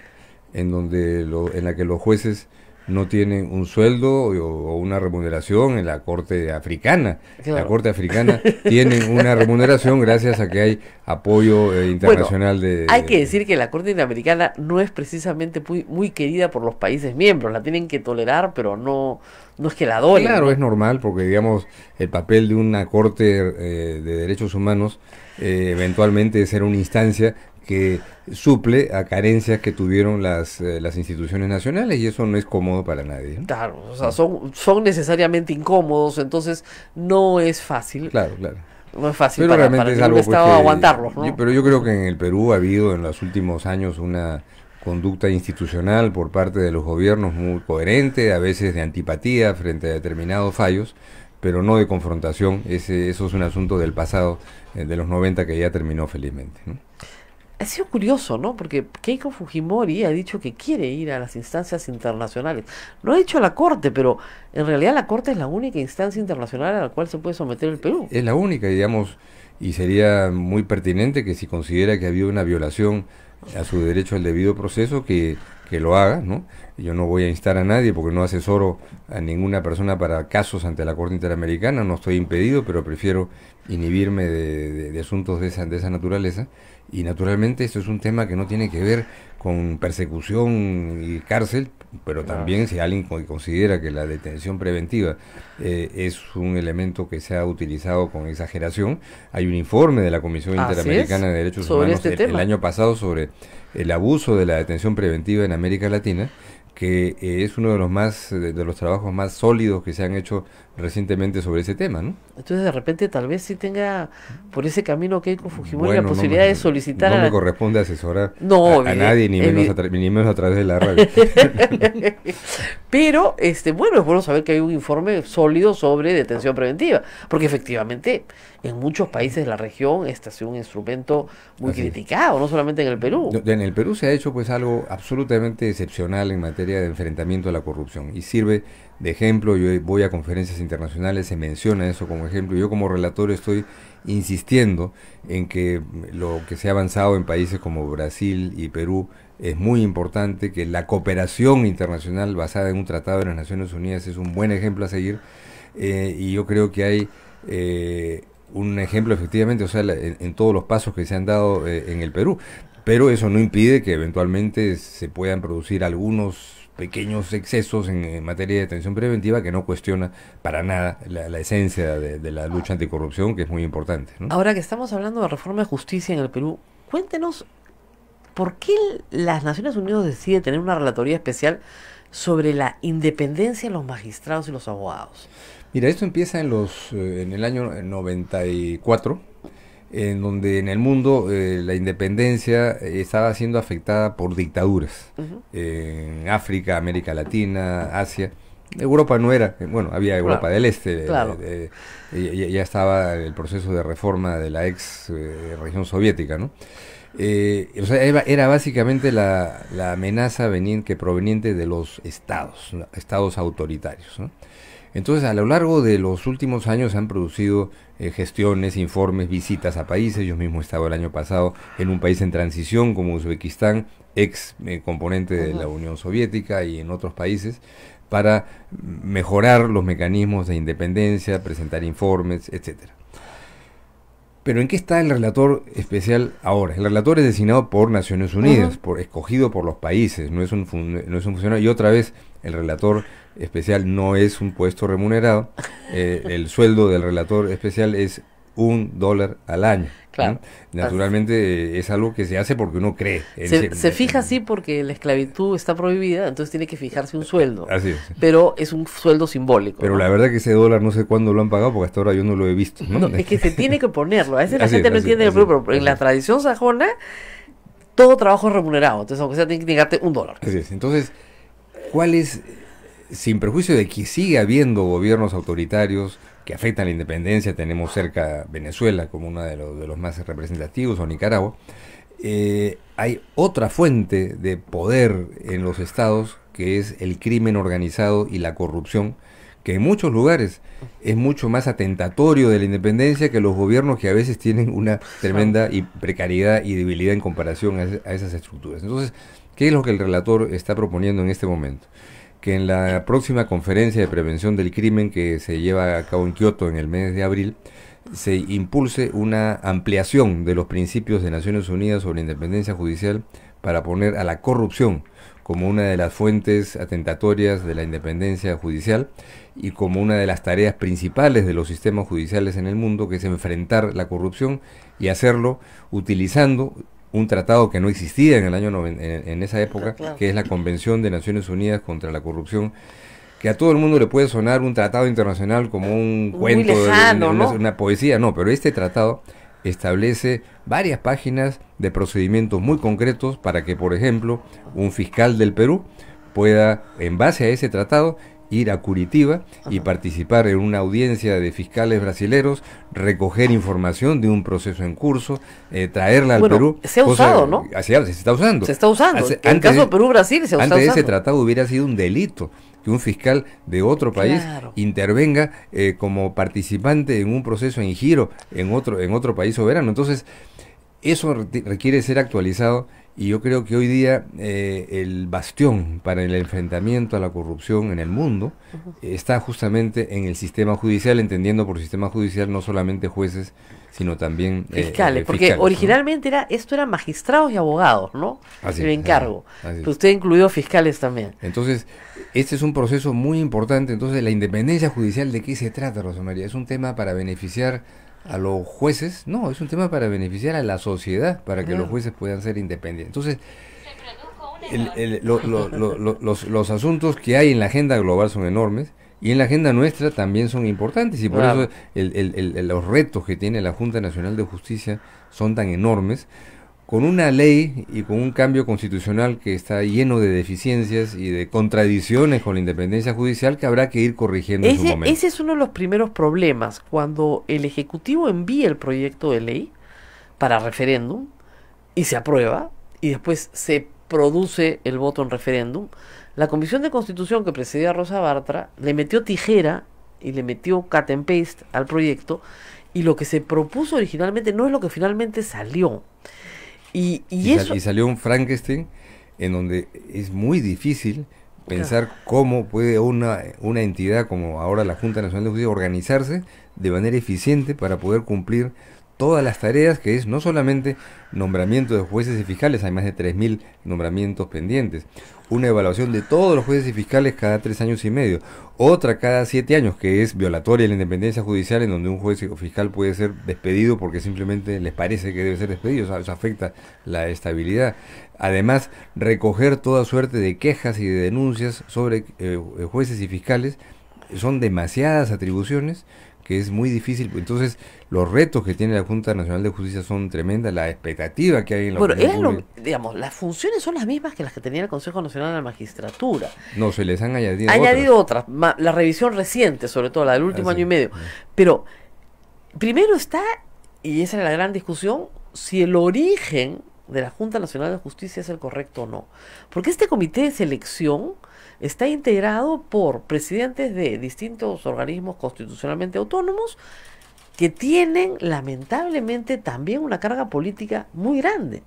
en, donde en la que los jueces no tienen un sueldo o, una remuneración en la corte africana. La corte africana [laughs] tiene una remuneración gracias a que hay apoyo eh, internacional de... Hay que decir que la corte interamericana no es precisamente muy, querida por los países miembros, la tienen que tolerar, pero no, no es que la doy. Claro, es normal porque digamos el papel de una corte eh, de derechos humanos eh, eventualmente eventualmente ser una instancia que suple a carencias que tuvieron las, eh, las instituciones nacionales y eso no es cómodo para nadie. Claro, o sea, son, necesariamente incómodos, entonces no es fácil. Claro, claro. No es fácil pero para, es algo, pues, Estado ¿no? pero yo creo que en el Perú ha habido en los últimos años una conducta institucional por parte de los gobiernos muy coherente, a veces de antipatía frente a determinados fallos, pero no de confrontación. Ese, eso es un asunto del pasado, eh, de los 90, que ya terminó felizmente. ¿no? ha sido curioso, ¿no? Porque Keiko Fujimori ha dicho que quiere ir a las instancias internacionales. No ha dicho la Corte, pero en realidad la Corte es la única instancia internacional a la cual se puede someter el Perú. Es la única, digamos, y sería muy pertinente que si considera que ha habido una violación a su derecho al debido proceso, que, que lo haga, ¿no? Yo no voy a instar a nadie porque no asesoro a ninguna persona para casos ante la Corte Interamericana, no estoy impedido, pero prefiero inhibirme de, de asuntos de esa, de esa naturaleza. Y naturalmente esto es un tema que no tiene que ver con persecución y cárcel, pero también si alguien considera que la detención preventiva eh, es un elemento que se ha utilizado con exageración, hay un informe de la Comisión Interamericana de Derechos Humanos este el, año pasado sobre el abuso de la detención preventiva en América Latina que eh, es uno de los más de los trabajos más sólidos que se han hecho recientemente sobre ese tema, ¿no? Entonces de repente tal vez sí tenga por ese camino que con Fujimori la posibilidad de solicitar... No me corresponde asesorar a, nadie, ni menos a, través de la radio. [laughs] Pero, este, bueno, es bueno saber que hay un informe sólido sobre detención preventiva, porque efectivamente en muchos países de la región este ha sido un instrumento muy criticado, no solamente en el Perú. En el Perú se ha hecho pues algo absolutamente excepcional en materia de enfrentamiento a la corrupción y sirve de ejemplo, yo voy a conferencias internacionales, se menciona eso como ejemplo. Yo como relator estoy insistiendo en que lo que se ha avanzado en países como Brasil y Perú es muy importante, que la cooperación internacional basada en un tratado de las Naciones Unidas es un buen ejemplo a seguir. Eh, y yo creo que hay eh, un ejemplo efectivamente, o sea, en, todos los pasos que se han dado eh, en el Perú. Pero eso no impide que eventualmente se puedan producir algunos pequeños excesos en, materia de detención preventiva que no cuestiona para nada la, esencia de, la lucha anticorrupción, que es muy importante. Ahora que estamos hablando de reforma de justicia en el Perú, cuéntenos por qué las Naciones Unidas decide tener una relatoría especial sobre la independencia de los magistrados y los abogados. Mira, esto empieza en, los, eh, en el año 94 en donde en el mundo eh, la independencia eh, estaba siendo afectada por dictaduras. en África, América Latina, Asia. Europa no era, eh, bueno, había Europa del Este, ya, estaba el proceso de reforma de la ex región soviética, ¿no? o sea, era básicamente la, amenaza proveniente de los estados, estados autoritarios. Entonces, a lo largo de los últimos años han producido eh, gestiones, informes, visitas a países. Yo mismo he estado el año pasado en un país en transición como Uzbekistán, ex eh, componente de la Unión Soviética y en otros países, para mejorar los mecanismos de independencia, presentar informes, etcétera. Pero ¿en qué está el relator especial ahora? El relator es designado por Naciones Unidas, por, escogido por los países, no es, un no es un funcionario. Y otra vez, el relator especial no es un puesto remunerado, eh, el sueldo del relator especial es un dólar al año. Naturalmente es algo que se hace porque uno cree. Se, fija así porque la esclavitud está prohibida, entonces tiene que fijarse un sueldo. [laughs] Así es. Pero es un sueldo simbólico. Pero la verdad que ese dólar no sé cuándo lo han pagado porque hasta ahora yo no lo he visto. es que se tiene que ponerlo. A veces [laughs] la gente no entiende el pero en la tradición sajona todo trabajo es remunerado. Entonces, aunque sea, tiene que negarte un dólar. Así es. Entonces, ¿cuál es, sin perjuicio de que siga habiendo gobiernos autoritarios, que afectan la independencia, tenemos cerca Venezuela como uno de los, más representativos, o Nicaragua, eh, hay otra fuente de poder en los estados que es el crimen organizado y la corrupción, que en muchos lugares es mucho más atentatorio de la independencia que los gobiernos que a veces tienen una tremenda y precariedad y debilidad en comparación a esas estructuras. Entonces, ¿qué es lo que el relator está proponiendo en este momento? que en la próxima conferencia de prevención del crimen que se lleva a cabo en Kioto en el mes de abril, se impulse una ampliación de los principios de Naciones Unidas sobre independencia judicial para poner a la corrupción como una de las fuentes atentatorias de la independencia judicial y como una de las tareas principales de los sistemas judiciales en el mundo, que es enfrentar la corrupción y hacerlo utilizando un tratado que no existía en el año en, esa ah, época, que es la Convención de Naciones Unidas contra la Corrupción, que a todo el mundo le puede sonar un tratado internacional como un cuento, de, una, una poesía, no, pero este tratado establece varias páginas de procedimientos muy concretos para que, por ejemplo, un fiscal del Perú pueda, en base a ese tratado, ir a Curitiba y participar en una audiencia de fiscales brasileños, recoger información de un proceso en curso, eh, traerla al Perú. Se ha usado, ¿no? Ah, se, está usando. Se está usando. en el caso Perú-Brasil se ha Antes de ese tratado hubiera sido un delito que un fiscal de otro país intervenga eh, como participante en un proceso en giro en otro, en otro país soberano. Entonces, eso requiere ser actualizado y yo creo que hoy día eh, el bastión para el enfrentamiento a la corrupción en el mundo eh, está justamente en el sistema judicial, entendiendo por sistema judicial no solamente jueces, sino también eh, fiscales. porque originalmente era esto eran magistrados y abogados, ¿no? Así el encargo. Pero usted incluyó fiscales también. Entonces, este es un proceso muy importante. Entonces, la independencia judicial, ¿de qué se trata, Rosa María? Es un tema para beneficiar a los jueces, no, es un tema para beneficiar a la sociedad, para que los jueces puedan ser independientes. Entonces, los, asuntos que hay en la agenda global son enormes y en la agenda nuestra también son importantes y por eso los retos que tiene la Junta Nacional de Justicia son tan enormes con una ley y con un cambio constitucional que está lleno de deficiencias y de contradicciones con la independencia judicial que habrá que ir corrigiendo ese, en su momento. Ese es uno de los primeros problemas. Cuando el Ejecutivo envía el proyecto de ley para referéndum y se aprueba y después se produce el voto en referéndum, la Comisión de Constitución que a Rosa Bartra le metió tijera y le metió cut and paste al proyecto y lo que se propuso originalmente no es lo que finalmente salió. Y, y, salió un Frankenstein en donde es muy difícil pensar cómo puede una, una entidad como ahora la Junta Nacional de Justicia organizarse de manera eficiente para poder cumplir todas las tareas, que es no solamente nombramiento de jueces y fiscales, hay más de 3.000 nombramientos pendientes, una evaluación de todos los jueces y fiscales cada tres años y medio, otra cada siete años, que es violatoria de la independencia judicial, en donde un juez o fiscal puede ser despedido porque simplemente les parece que debe ser despedido, eso afecta la estabilidad. Además, recoger toda suerte de quejas y de denuncias sobre eh, jueces y fiscales, son demasiadas atribuciones que es muy difícil. Entonces, los retos que tiene la Junta Nacional de Justicia son tremendas, la expectativa que hay en la de Justicia. digamos, las funciones son las mismas que las que tenía el Consejo Nacional de la Magistratura. No, se les han añadido, Ha añadido otras. la revisión reciente, sobre todo la del último ah, año y medio. Pero, primero está, y esa es la gran discusión, si el origen de la Junta Nacional de Justicia es el correcto o no. Porque este comité de selección está integrado por presidentes de distintos organismos constitucionalmente autónomos que tienen lamentablemente también una carga política muy grande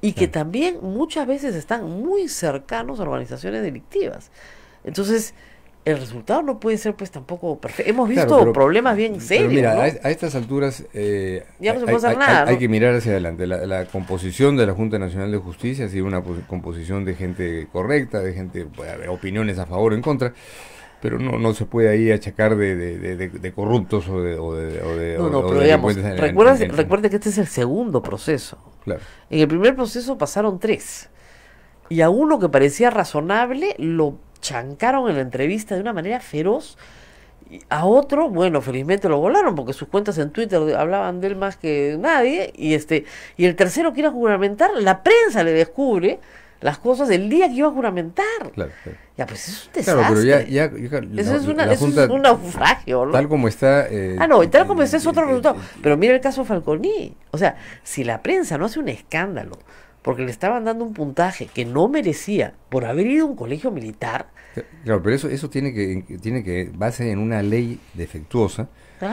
y que también muchas veces están muy cercanos a organizaciones delictivas. Entonces, el resultado no puede ser pues tampoco perfecto. Hemos visto problemas bien serios. mira, a, estas alturas eh, ya no se puede hay, hacer nada, hay, que mirar hacia adelante. La, composición de la Junta Nacional de Justicia ha sido una composición de gente correcta, de gente, puede haber opiniones a favor o en contra pero no, no se puede ahí achacar de, corruptos o de... O no, pero recuerda, recuerda que este es el segundo proceso. Claro. En el primer proceso pasaron tres. Y a uno que parecía razonable lo chancaron en la entrevista de una manera feroz. a otro, bueno, felizmente lo volaron porque sus cuentas en Twitter hablaban de él más que nadie. Y este y el tercero que iba a juramentar, la prensa le descubre las cosas el día que iba a juramentar. Ya, pues es un desastre. ya, ya, eso, es, un naufragio. ¿no? Tal como está. Eh, ah, no, y tal como está es otro resultado. pero mira el caso Falconi. O sea, si la prensa no hace un escándalo porque le estaban dando un puntaje que no merecía por haber ido a un colegio militar, Claro, pero eso, eso tiene que, tiene que base en una ley defectuosa,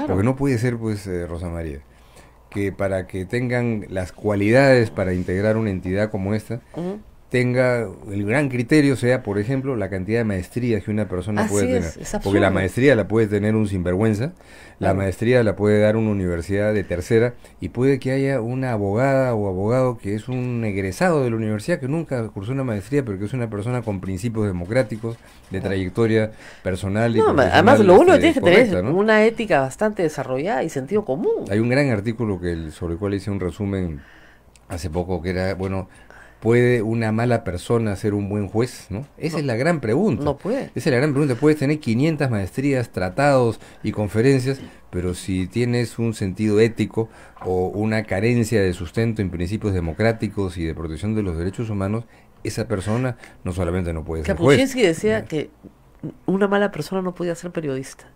porque no puede ser, pues, eh, Rosa María, que para que tengan las cualidades para integrar una entidad como esta, tenga el gran criterio sea, por ejemplo, la cantidad de maestrías que una persona puede tener. Porque la maestría la puede tener un sinvergüenza, la maestría la puede dar una universidad de tercera y puede que haya una abogada o abogado que es un egresado de la universidad que nunca cursó una maestría, pero que es una persona con principios democráticos, de trayectoria personal y no, Además, lo uno que este, tienes que tener es una ética bastante desarrollada y sentido común. Hay un gran artículo que el, sobre el cual hice un resumen hace poco que era, bueno, ¿Puede una mala persona ser un buen juez? ¿no? Esa es la gran pregunta. No puede. Esa es la gran pregunta. Puedes tener 500 maestrías, tratados y conferencias, pero si tienes un sentido ético o una carencia de sustento en principios democráticos y de protección de los derechos humanos, esa persona no solamente no puede ser juez. decía que una mala persona no podía ser periodista.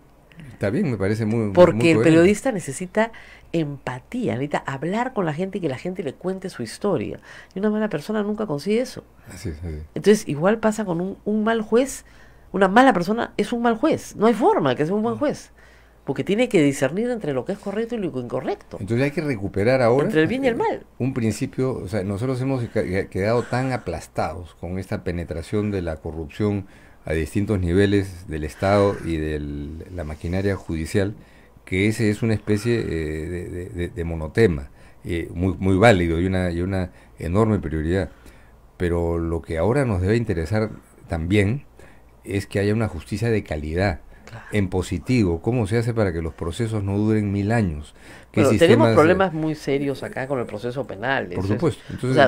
Está bien, me parece muy... Porque el periodista necesita empatía, necesita hablar con la gente y que la gente le cuente su historia. Y una mala persona nunca consigue eso. Así es, así. Entonces, igual pasa con un, mal juez. Una mala persona es un mal juez. No hay forma de que sea un buen juez. Porque tiene que discernir entre lo que es correcto y lo incorrecto. Entonces hay que recuperar ahora... Entre el bien y el eh, mal. Un principio, o sea, nosotros hemos quedado tan aplastados con esta penetración de la corrupción a distintos niveles del Estado y de la maquinaria judicial que ese es una especie eh, de, monotema, eh, muy, válido y una, y una enorme prioridad. Pero lo que ahora nos debe interesar también es que haya una justicia de calidad en positivo. ¿Cómo se hace para que los procesos no duren mil años? tenemos problemas muy serios acá con el proceso penal. Por supuesto.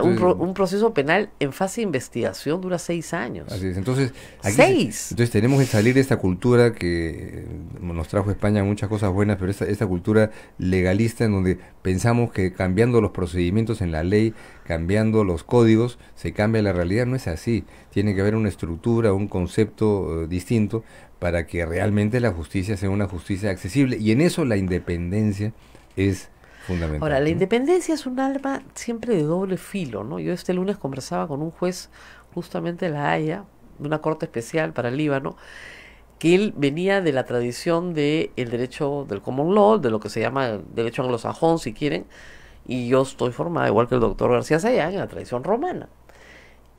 un, proceso penal en fase de investigación dura seis años. Entonces, entonces tenemos que salir de esta cultura que eh, nos trajo España muchas cosas buenas, pero esta, cultura legalista en donde pensamos que cambiando los procedimientos en la ley, cambiando los códigos, se cambia la realidad. No es así. Tiene que haber una estructura, un concepto eh, distinto para que realmente la justicia sea una justicia accesible. Y en eso la independencia es fundamental. Ahora, la independencia es un alma siempre de doble filo, ¿no? Yo este lunes conversaba con un juez justamente de La Haya, de una corte especial para el Líbano, que él venía de la tradición del derecho del common law, de lo que se llama derecho anglosajón, si quieren, y yo estoy formada, igual que el doctor García Sayán, en la tradición romana.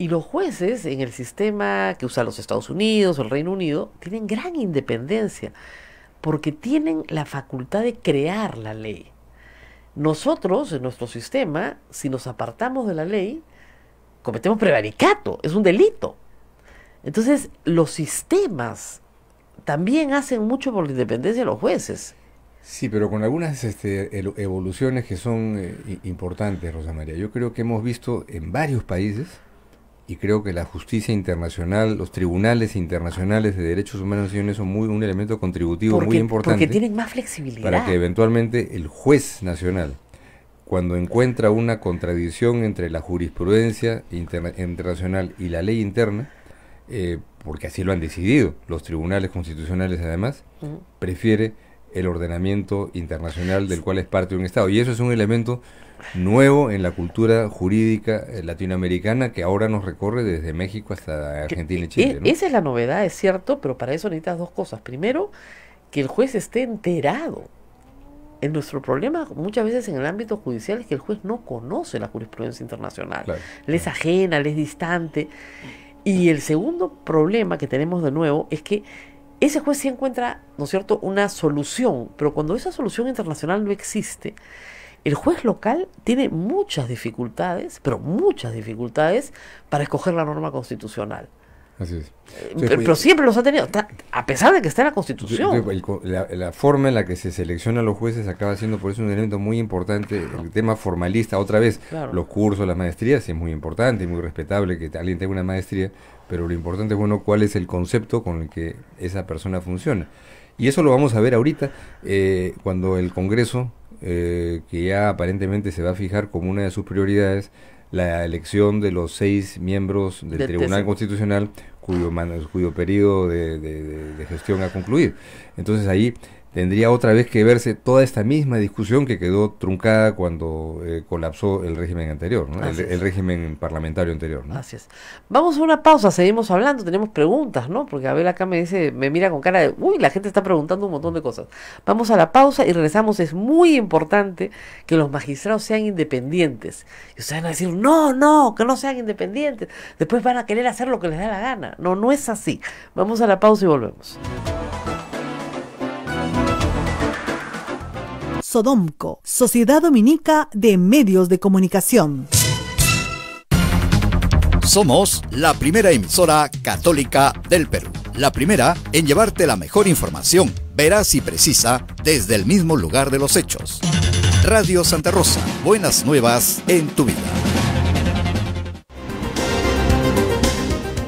Y los jueces en el sistema que usa los Estados Unidos o el Reino Unido tienen gran independencia porque tienen la facultad de crear la ley. Nosotros, en nuestro sistema, si nos apartamos de la ley, cometemos prevaricato, es un delito. Entonces, los sistemas también hacen mucho por la independencia de los jueces. Sí, pero con algunas este, evoluciones que son eh, importantes, Rosa María. Yo creo que hemos visto en varios países y creo que la justicia internacional, los tribunales internacionales de derechos humanos y son muy, un elemento contributivo muy importante. Porque tienen más flexibilidad. Para que eventualmente el juez nacional, cuando encuentra una contradicción entre la jurisprudencia internacional y la ley interna, eh, porque así lo han decidido los tribunales constitucionales además, prefiere el ordenamiento internacional del cual es parte de un Estado. Y eso es un elemento nuevo en la cultura jurídica eh, latinoamericana que ahora nos recorre desde México hasta Argentina y Chile. E- esa es la novedad, es cierto, pero para eso necesitas dos cosas. Primero, que el juez esté enterado. En nuestro problema muchas veces en el ámbito judicial es que el juez no conoce la jurisprudencia internacional, le es ajena ajena, es distante. Y el segundo problema que tenemos de nuevo es que ese juez sí encuentra, ¿no es cierto?, una solución, pero cuando esa solución internacional no existe, el juez local tiene muchas dificultades, pero muchas dificultades, para escoger la norma constitucional. Así es. Eh, pero, pues, siempre los ha tenido, a pesar de que está en la Constitución. la, forma en la que se seleccionan los jueces acaba siendo por eso un elemento muy importante, el tema formalista, otra vez, los cursos, las maestrías, es muy importante, y muy respetable que alguien tenga una maestría, pero lo importante es, bueno, cuál es el concepto con el que esa persona funciona. Y eso lo vamos a ver ahorita eh, cuando el Congreso eh, que ya aparentemente se va a fijar como una de sus prioridades la elección de los seis miembros del Tribunal Constitucional cuyo, cuyo periodo de, de gestión ha concluido. Entonces ahí tendría otra vez que verse toda esta misma discusión que quedó truncada cuando eh, colapsó el régimen anterior, el, régimen parlamentario anterior. Gracias. Vamos a una pausa, seguimos hablando, tenemos preguntas, ¿no? Porque Abel acá me dice, me mira con cara de, uy, la gente está preguntando un montón de cosas. Vamos a la pausa y regresamos. Es muy importante que los magistrados sean independientes. Y ustedes van a decir, no, no, que no sean independientes. Después van a querer hacer lo que les da la gana. No, no es así. Vamos a la pausa y volvemos. Sodomco, Sociedad Dominica de Medios de Comunicación. Somos la primera emisora católica del Perú. La primera en llevarte la mejor información, veraz y precisa, desde el mismo lugar de los hechos. Radio Santa Rosa, buenas nuevas en tu vida.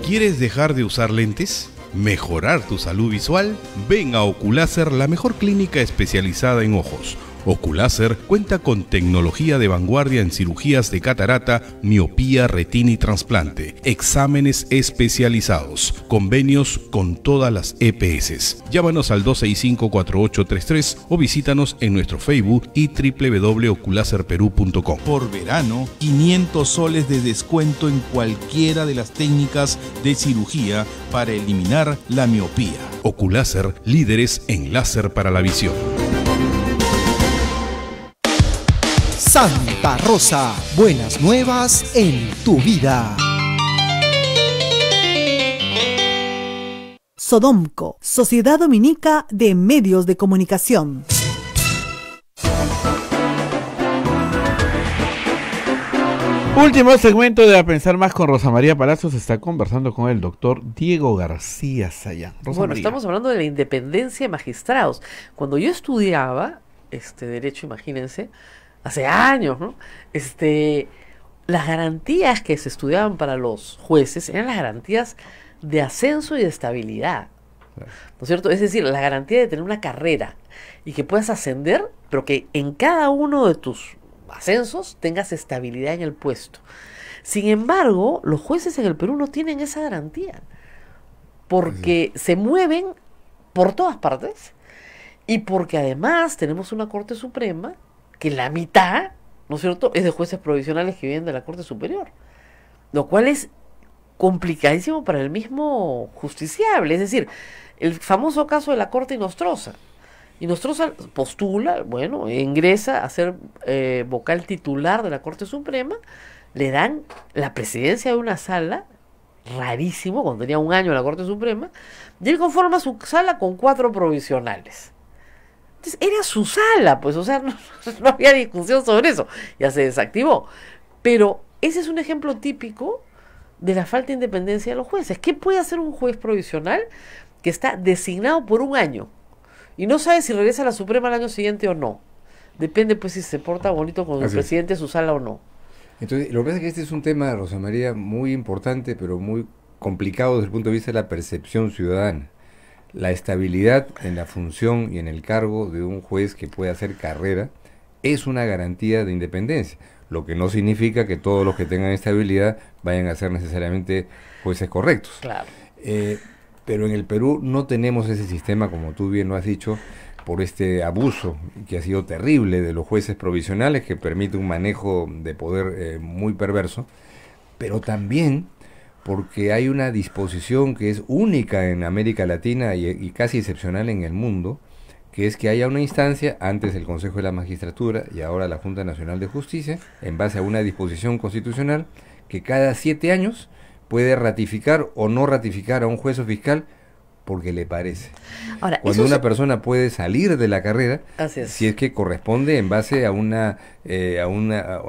¿Quieres dejar de usar lentes? ¿Mejorar tu salud visual? Ven a Oculáser, la mejor clínica especializada en ojos Oculaser cuenta con tecnología de vanguardia en cirugías de catarata, miopía, retina y trasplante, exámenes especializados, convenios con todas las EPS. Llámanos al 265-4833 o visítanos en nuestro Facebook y www.oculaserperú.com. Por verano, 500 soles de descuento en cualquiera de las técnicas de cirugía para eliminar la miopía. Oculaser, líderes en láser para la visión. Santa Rosa, buenas nuevas en tu vida. Sodomco, Sociedad Dominica de Medios de Comunicación. Último segmento de A Pensar Más con Rosa María Palacios. Está conversando con el doctor Diego García Sayán. bueno, estamos hablando de la independencia de magistrados. Cuando yo estudiaba este derecho, imagínense, hace años, Este, las garantías que se estudiaban para los jueces eran las garantías de ascenso y de estabilidad. ¿No es cierto? Es decir, la garantía de tener una carrera y que puedas ascender, pero que en cada uno de tus ascensos tengas estabilidad en el puesto. Sin embargo, los jueces en el Perú no tienen esa garantía porque se mueven por todas partes y porque además tenemos una Corte Suprema que la mitad, ¿no es cierto?, es de jueces provisionales que vienen de la Corte Superior, lo cual es complicadísimo para el mismo justiciable, es decir, el famoso caso de la Corte Inostrosa. Inostrosa postula, bueno, ingresa a ser eh, vocal titular de la Corte Suprema, le dan la presidencia de una sala, rarísimo, cuando tenía un año en la Corte Suprema, y él conforma su sala con cuatro provisionales. Entonces era su sala, pues, o sea, [laughs] no, había discusión sobre eso, ya se desactivó. Pero ese es un ejemplo típico de la falta de independencia de los jueces. ¿Qué puede hacer un juez provisional que está designado por un año y no sabe si regresa a la Suprema al año siguiente o no? Depende pues si se porta bonito con el presidente de su sala o no. Entonces, lo que pasa es que este es un tema, Rosa María, muy importante, pero muy complicado desde el punto de vista de la percepción ciudadana. La estabilidad en la función y en el cargo de un juez que puede hacer carrera es una garantía de independencia, lo que no significa que todos los que tengan estabilidad vayan a ser necesariamente jueces correctos. Claro. Eh, pero en el Perú no tenemos ese sistema, como tú bien lo has dicho, por este abuso que ha sido terrible de los jueces provisionales, que permite un manejo de poder eh, muy perverso, pero también porque hay una disposición que es única en América Latina y, casi excepcional en el mundo, que es que haya una instancia, antes el Consejo de la Magistratura y ahora la Junta Nacional de Justicia, en base a una disposición constitucional, que cada siete años puede ratificar o no ratificar a un juez o fiscal porque le parece. Ahora, Cuando una persona puede salir de la carrera, si es que corresponde en base a una, eh, una,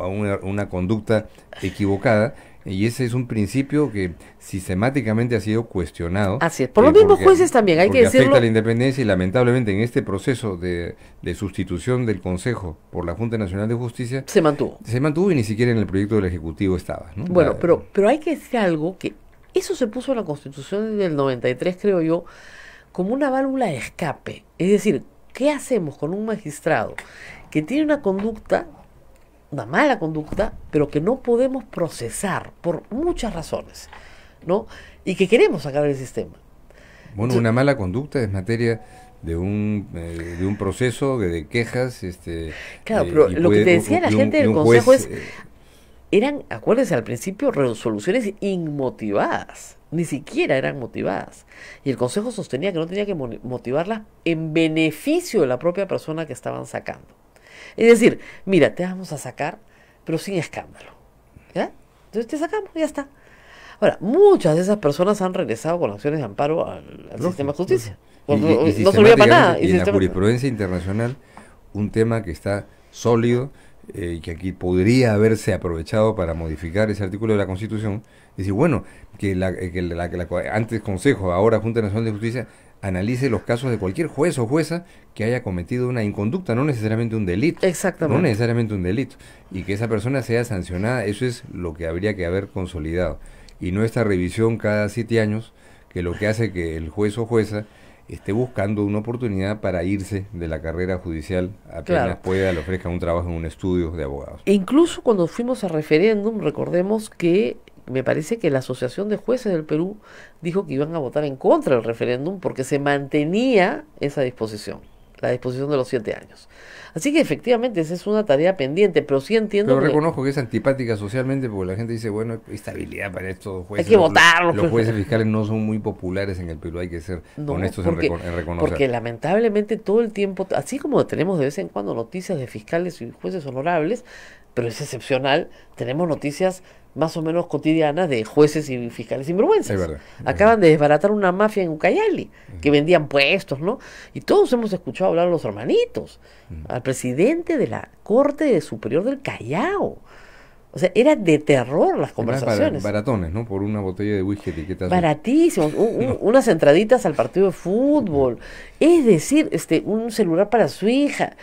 una conducta equivocada, y ese es un principio que sistemáticamente ha sido cuestionado. Así es, por los eh, mismos jueces también, hay que decirlo. Afecta la independencia y lamentablemente en este proceso de, sustitución del Consejo por la Junta Nacional de Justicia. Se mantuvo. Se mantuvo y ni siquiera en el proyecto del Ejecutivo estaba. Bueno, pero, pero hay que decir algo que eso se puso en la Constitución del 93, creo yo, como una válvula de escape. Es decir, ¿qué hacemos con un magistrado que tiene una conducta una mala conducta, pero que no podemos procesar por muchas razones, ¿no? Y que queremos sacar del sistema. Bueno, una mala conducta es materia de un, eh, proceso de, quejas. Este, claro, eh, pero lo que te decía la gente del consejo es, eh, eran, acuérdense al principio, resoluciones inmotivadas, ni siquiera eran motivadas. Y el consejo sostenía que no tenía que motivarla en beneficio de la propia persona que estaban sacando. Es decir, mira, te vamos a sacar, pero sin escándalo. ¿Ya? Entonces te sacamos, ya está. Ahora, muchas de esas personas han regresado con acciones de amparo al, sistema de justicia. No, se olvida para nada. Y en la jurisprudencia internacional, un tema que está sólido eh, y que aquí podría haberse aprovechado para modificar ese artículo de la Constitución, decir, bueno, eh, que, la, que la, antes Consejo, ahora Junta Nacional de Justicia, analice los casos de cualquier juez o jueza que haya cometido una inconducta, no necesariamente un delito. Exactamente. No necesariamente un delito. Y que esa persona sea sancionada, eso es lo que habría que haber consolidado. Y no esta revisión cada siete años, que lo que hace que el juez o jueza esté buscando una oportunidad para irse de la carrera judicial apenas pueda, le ofrezca un trabajo en un estudio de abogados. E incluso cuando fuimos a referéndum, recordemos que me parece que la Asociación de Jueces del Perú dijo que iban a votar en contra del referéndum porque se mantenía esa disposición, la disposición de los siete años. Así que efectivamente esa es una tarea pendiente, pero sí entiendo. Pero reconozco que, es antipática socialmente porque la gente dice, bueno, estabilidad para estos jueces. Hay que votarlos. Los, pues, jueces fiscales no son muy populares en el Perú, hay que ser honestos en, Porque lamentablemente todo el tiempo, así como tenemos de vez en cuando noticias de fiscales y jueces honorables, pero es excepcional, tenemos noticias más o menos cotidianas de jueces y fiscales sinvergüenzas. Acaban de desbaratar una mafia en Ucayali, que vendían puestos, ¿no? Y todos hemos escuchado hablar a los hermanitos, al presidente de la Corte Superior del Callao. O sea, era de terror las conversaciones. baratones, ¿no? Por una botella de whisky etiquetas. Baratísimos, [laughs] unas entraditas al partido de fútbol. Es decir, este, un celular para su hija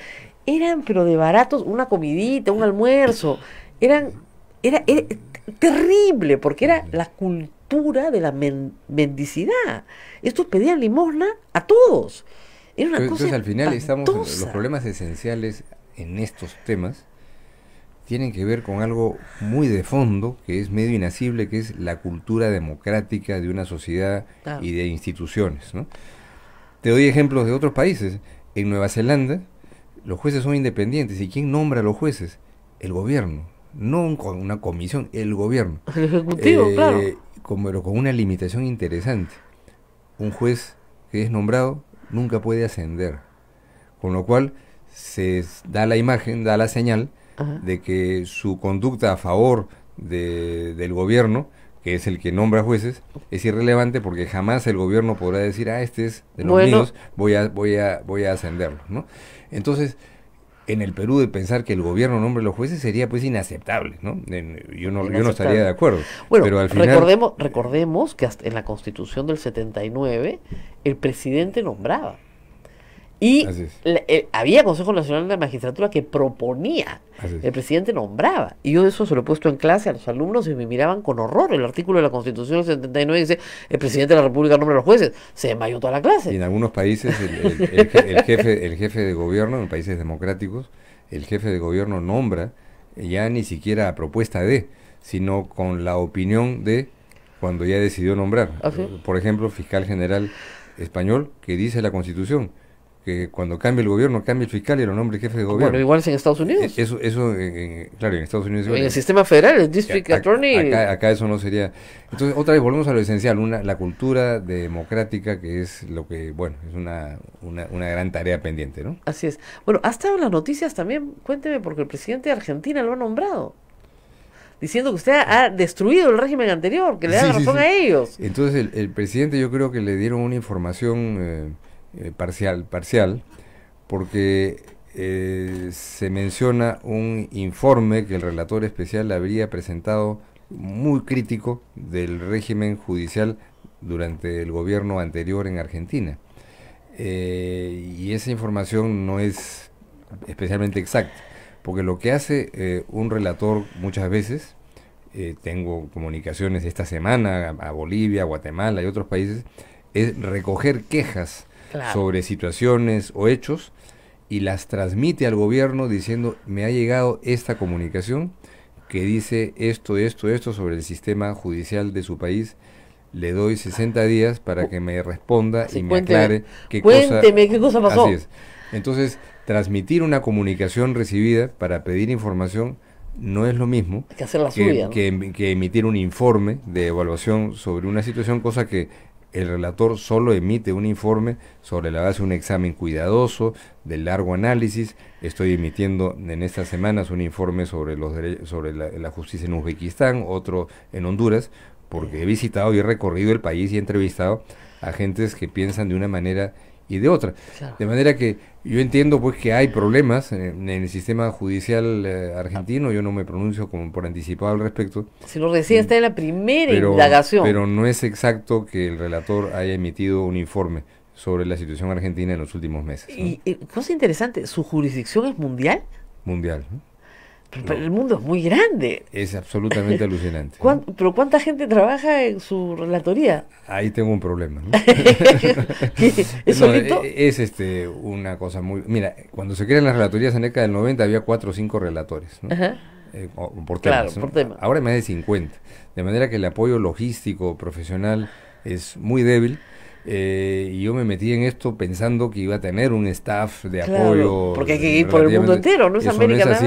eran pero de baratos, una comidita, un almuerzo, eran, era, terrible, porque era la cultura de la mendicidad. Estos pedían limosna a todos. Entonces, al final estamos los problemas esenciales en estos temas tienen que ver con algo muy de fondo, que es medio inasible que es la cultura democrática de una sociedad y de instituciones. ¿no? Te doy ejemplos de otros países. En Nueva Zelanda, los jueces son independientes. ¿Y quién nombra a los jueces? El gobierno. No con una comisión, el gobierno. [laughs] El Ejecutivo, eh, claro. Como, pero con una limitación interesante. Un juez que es nombrado nunca puede ascender. Con lo cual se da la imagen, da la señal de que su conducta a favor de, del gobierno, que es el que nombra jueces, es irrelevante porque jamás el gobierno podrá decir, ah, este es de los míos, voy a, voy a, voy a ascenderlo, ¿no? Entonces, en el Perú de pensar que el gobierno nombre los jueces sería pues inaceptable, ¿no? yo no, estaría de acuerdo. Bueno, pero al final... recordemos, recordemos que hasta en la Constitución del 79 el presidente nombraba. Y eh, había Consejo Nacional de Magistratura que proponía, el presidente nombraba. Y yo eso se lo he puesto en clase a los alumnos y me miraban con horror. El artículo de la Constitución 79 dice, el presidente de la República nombra a los jueces. Se desmayó toda la clase. en algunos países el, jefe, de gobierno, en países democráticos, el jefe de gobierno nombra ya ni siquiera a propuesta de, sino con la opinión de cuando ya decidió nombrar. Por ejemplo, fiscal general español que dice la Constitución que cuando cambie el gobierno, cambie el fiscal y lo nombre jefe de gobierno. Bueno, igual es en Estados Unidos. Eh, eso, eso eh, eh, claro, en Estados Unidos. En el sistema federal, el district attorney. Acá, eso no sería. Entonces, otra vez, volvemos a lo esencial, una, la cultura democrática, que es lo que, bueno, es una, una, una gran tarea pendiente, ¿no? Así es. Bueno, ha estado en las noticias también, cuénteme, porque el presidente de Argentina lo ha nombrado diciendo que usted ha destruido el régimen anterior, que le da la razón a ellos. Entonces el, el, presidente yo creo que le dieron una información eh, eh, parcial, parcial, porque eh, se menciona un informe que el relator especial habría presentado muy crítico del régimen judicial durante el gobierno anterior en Argentina. Eh, y esa información no es especialmente exacta, porque lo que hace un relator muchas veces, tengo comunicaciones esta semana a, Bolivia, Guatemala y otros países, es recoger quejas sobre situaciones o hechos y las transmite al gobierno diciendo, me ha llegado esta comunicación que dice esto, esto, esto sobre el sistema judicial de su país. Le doy 60 días para que me responda y me aclare qué cuénteme, cosa, qué cosa pasó. Entonces, transmitir una comunicación recibida para pedir información no es lo mismo em, que, emitir un informe de evaluación sobre una situación, cosa que el relator solo emite un informe sobre la base de un examen cuidadoso, de largo análisis. Estoy emitiendo en estas semanas un informe sobre, los sobre la, justicia en Uzbekistán, otro en Honduras, porque he visitado y he recorrido el país y he entrevistado a gentes que piensan de una manera y de otra. De manera que yo entiendo pues que hay problemas en, el sistema judicial eh, argentino, yo no me pronuncio como por anticipado al respecto. Si lo decía, mm, está en la primera indagación. Pero no es exacto que el relator haya emitido un informe sobre la situación argentina en los últimos meses. Y, eh, cosa interesante, ¿su jurisdicción es mundial? Mundial. Pero, el mundo es muy grande. Es absolutamente [laughs] alucinante. ¿Pero cuánta gente trabaja en su relatoría? Ahí tengo un problema. [laughs] ¿Es, e, es este, una cosa muy... Mira, cuando se crean las relatorías en la década del 90 había cuatro o cinco relatores. Eh, por temas, claro, tema. Ahora hay más de 50. De manera que el apoyo logístico, profesional, es muy débil. Eh, y yo me metí en esto pensando que iba a tener un staff de apoyo. Porque hay que ir por el mundo entero, ¿no es América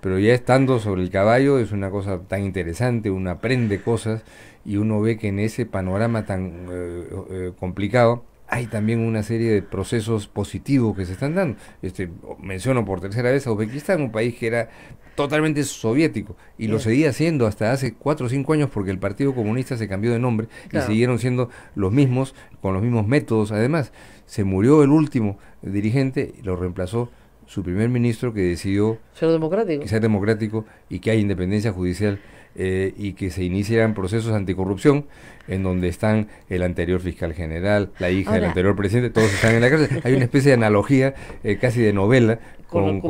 pero ya estando sobre el caballo es una cosa tan interesante, uno aprende cosas y uno ve que en ese panorama tan eh, eh, complicado hay también una serie de procesos positivos que se están dando. Este, menciono por tercera vez a Uzbekistán, un país que era totalmente soviético y lo seguía haciendo hasta hace 4 o 5 años porque el Partido Comunista se cambió de nombre y siguieron siendo los mismos, con los mismos métodos además. Se murió el último dirigente, y lo reemplazó su primer ministro que decidió ser democrático. que sea democrático y que haya independencia judicial eh, y que se inician procesos anticorrupción en donde están el anterior fiscal general, la hija del anterior presidente, todos están en la cárcel. Hay una especie de analogía eh, casi de novela con, una,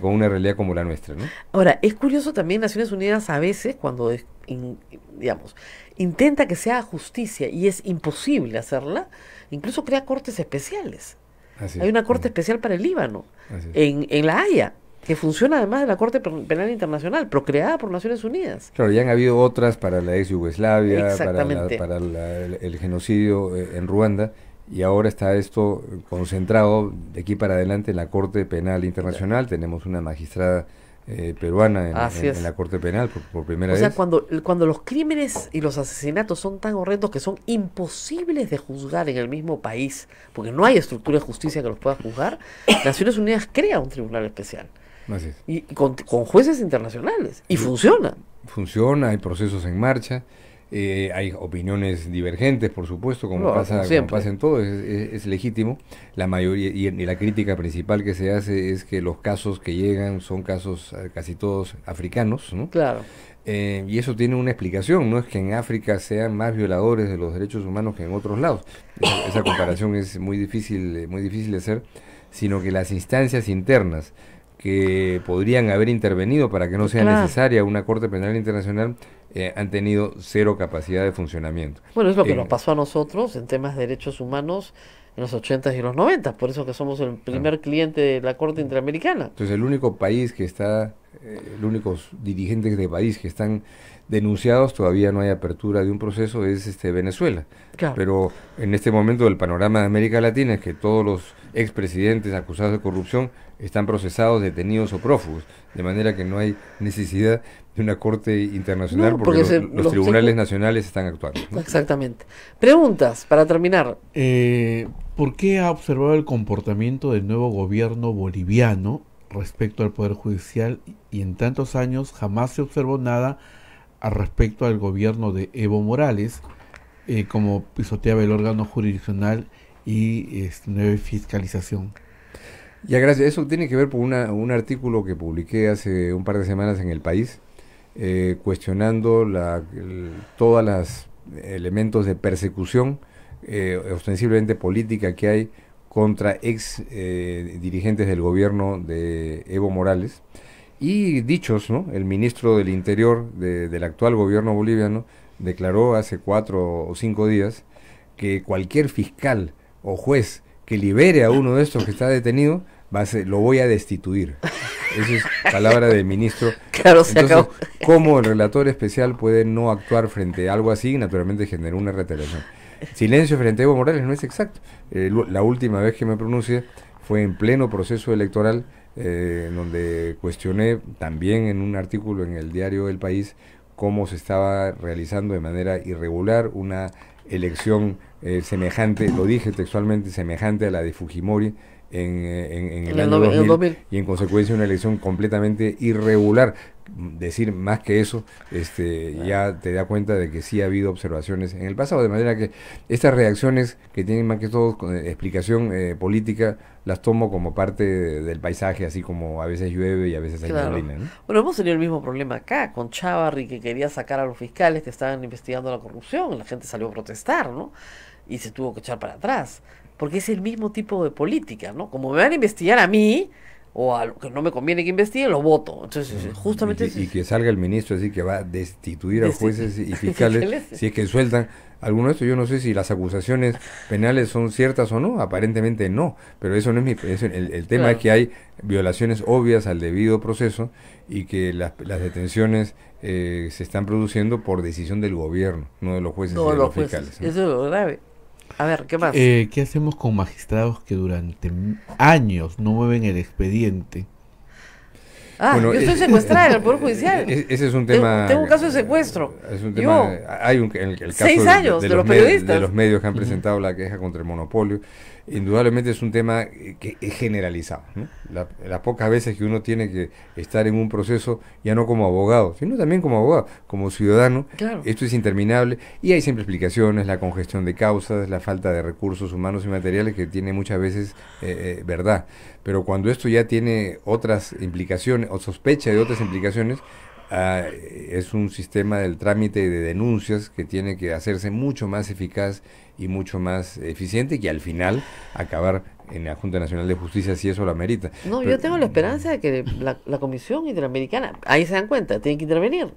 con una realidad como la nuestra. Ahora, es curioso también Naciones Unidas a veces cuando, digamos, intenta que sea justicia y es imposible hacerla, incluso crea cortes especiales. Hay una corte especial para el Líbano en, La Haya que funciona además de la Corte Penal Internacional, procreada por Naciones Unidas. Claro, ya han habido otras para la ex Yugoslavia, para, el, genocidio eh, en Ruanda, y ahora está esto concentrado de aquí para adelante en la Corte Penal Internacional. Tenemos una magistrada eh, peruana en, la Corte Penal por, primera vez. O sea, Cuando, cuando los crímenes y los asesinatos son tan horrendos que son imposibles de juzgar en el mismo país, porque no hay estructura de justicia que los pueda juzgar, Naciones Unidas crea un tribunal especial. Así es. Y, con, jueces internacionales. y funciona. Funciona, hay procesos en marcha. Eh, hay opiniones divergentes, por supuesto, como, pasa, como pasa, en todo, es, legítimo. La mayoría y, la crítica principal que se hace es que los casos que llegan son casos eh, casi todos africanos, ¿no? Claro. Eh, y eso tiene una explicación, no es que en África sean más violadores de los derechos humanos que en otros lados. Esa, esa comparación es muy difícil, muy difícil de hacer, sino que las instancias internas que podrían haber intervenido para que no sea necesaria una Corte Penal Internacional eh, han tenido cero capacidad de funcionamiento. Bueno, es lo que eh, nos pasó a nosotros en temas de derechos humanos en los 80 y los 90, por eso que somos el primer cliente de la Corte Interamericana. Entonces el único país que está el eh, únicos dirigentes de país que están denunciados, todavía no hay apertura de un proceso, es este Venezuela. Pero en este momento el panorama de América Latina es que todos los expresidentes acusados de corrupción están procesados, detenidos o prófugos, de manera que no hay necesidad de una corte internacional porque, los, tribunales nacionales están actuando. Exactamente. Preguntas para terminar. Eh, ¿Por qué ha observado el comportamiento del nuevo gobierno boliviano respecto al Poder Judicial y en tantos años jamás se observó nada al respecto al gobierno de Evo Morales, eh, como pisoteaba el órgano jurisdiccional y este, nueva fiscalización. Ya, gracias. Eso tiene que ver con un artículo que publiqué hace un par de semanas en El País, eh, cuestionando la, los todas las elementos de persecución eh, ostensiblemente política que hay contra ex eh, dirigentes del gobierno de Evo Morales. Y dichos, ¿no? El ministro del Interior del actual gobierno boliviano declaró hace cuatro o cinco días que cualquier fiscal o juez que libere a uno de estos que está detenido, va a lo voy a destituir. Esa es palabra del ministro. [laughs] Claro, se Entonces, acabó. ¿Cómo el relator especial puede no actuar frente a algo así? Naturalmente generó una retención Silencio frente a Evo Morales no es exacto. Eh, la última vez que me pronuncié fue en pleno proceso electoral, en eh, donde cuestioné también en un artículo en el diario El País cómo se estaba realizando de manera irregular una elección eh, semejante, lo dije textualmente, semejante a la de Fujimori en, el, año 2000, y en consecuencia una elección completamente irregular decir más que eso, este, ya te da cuenta de que sí ha habido observaciones en el pasado, de manera que estas reacciones que tienen más que todo con eh, explicación eh, política, las tomo como parte del paisaje, así como a veces llueve y a veces hay claro. ¿no? Bueno, hemos tenido el mismo problema acá con Chavarri, que quería sacar a los fiscales que estaban investigando la corrupción, la gente salió a protestar, ¿no? Y se tuvo que echar para atrás, porque es el mismo tipo de política, ¿no? Como me van a investigar a mí, o a lo que no me conviene que investigue, lo voto. Entonces, justamente... Y, que salga el ministro así que va a destituir a jueces y [laughs] fiscales si es que sueltan. Alguno de estos, yo no sé si las acusaciones penales son ciertas o no, aparentemente no, pero eso no es mi... el, tema es que hay violaciones obvias al debido proceso y que las, las detenciones eh, se están produciendo por decisión del gobierno, no de los jueces y fiscales. Eso es lo grave. A ver, ¿qué más? Eh, ¿Qué hacemos con magistrados que durante años no mueven el expediente? Ah, yo estoy eh, secuestrada en el [laughs] Poder Judicial. E-, e-, ese es un tema. Tengo un caso de secuestro. hay un, seis años de, los periodistas. de los medios que han presentado la queja contra el monopolio indudablemente es un tema eh, que es generalizado. las pocas veces que uno tiene que estar en un proceso, ya no como abogado, sino también como abogado, como ciudadano, esto es interminable y hay siempre explicaciones, la congestión de causas, la falta de recursos humanos y materiales que tiene muchas veces eh, eh, verdad. Pero cuando esto ya tiene otras implicaciones o sospecha de otras implicaciones, ah, es un sistema del trámite de denuncias que tiene que hacerse mucho más eficaz y mucho más eficiente que al final acabar en la Junta Nacional de Justicia si eso lo amerita. No, yo tengo la esperanza de que la, Comisión Interamericana, ahí se dan cuenta, tienen que intervenir.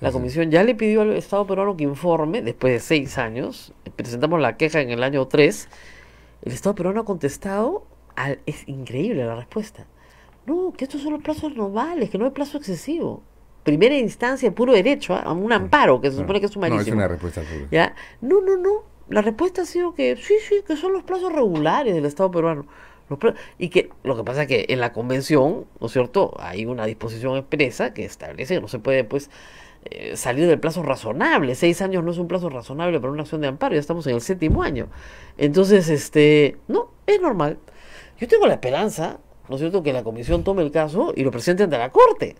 La Comisión ya le pidió al Estado peruano que informe después de seis años, presentamos la queja en el año 3, el Estado peruano ha contestado, es increíble la respuesta, no, que estos son los plazos normales, que no hay plazo excesivo primera instancia, puro derecho, a ¿ah? un amparo, que se supone que es sumarísimo. No, es una respuesta ¿Ya? No, no, no la respuesta ha sido que sí, sí, que son los plazos regulares del Estado peruano. y que lo que pasa es que en la convención, ¿no es cierto?, hay una disposición expresa que establece que no se puede, pues, eh, salir del plazo razonable. Seis años no es un plazo razonable para una acción de amparo, ya estamos en el séptimo año. Entonces, este, no, es normal. Yo tengo la esperanza, ¿no es cierto?, que la comisión tome el caso y lo presente ante la Corte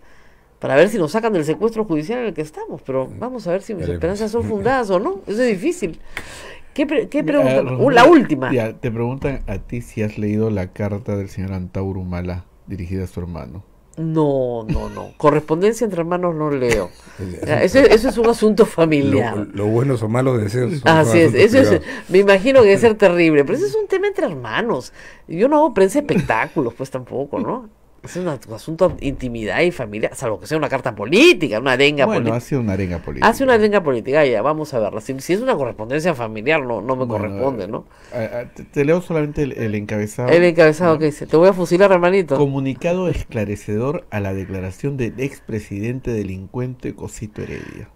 para ver si nos sacan del secuestro judicial en el que estamos, pero vamos a ver si mis esperanzas son fundadas o no, eso es difícil. ¿Qué, qué pregunta? Uh, la última. te preguntan a ti si has leído la carta del señor Antaurumala dirigida a su hermano. No, no, no. Correspondencia entre hermanos no leo. Eso, [laughs] eso es un asunto familiar. lo buenos o malos deseos. Así ah, es. Eso es, me imagino que debe ser [laughs] terrible. Pero ese es un tema entre hermanos. Yo no hago prensa espectáculos, pues tampoco, ¿no? Es un asunto de intimidad y familia, salvo que sea una carta política, una arenga política. Bueno, hace una arenga política. Hace una arenga política, ya, vamos a verla. Si, es una correspondencia familiar, no, no me corresponde, ¿no? te, leo solamente el, encabezado. El encabezado ¿qué dice, te voy a fusilar, hermanito. Comunicado esclarecedor a la declaración del expresidente delincuente Cosito Heredia.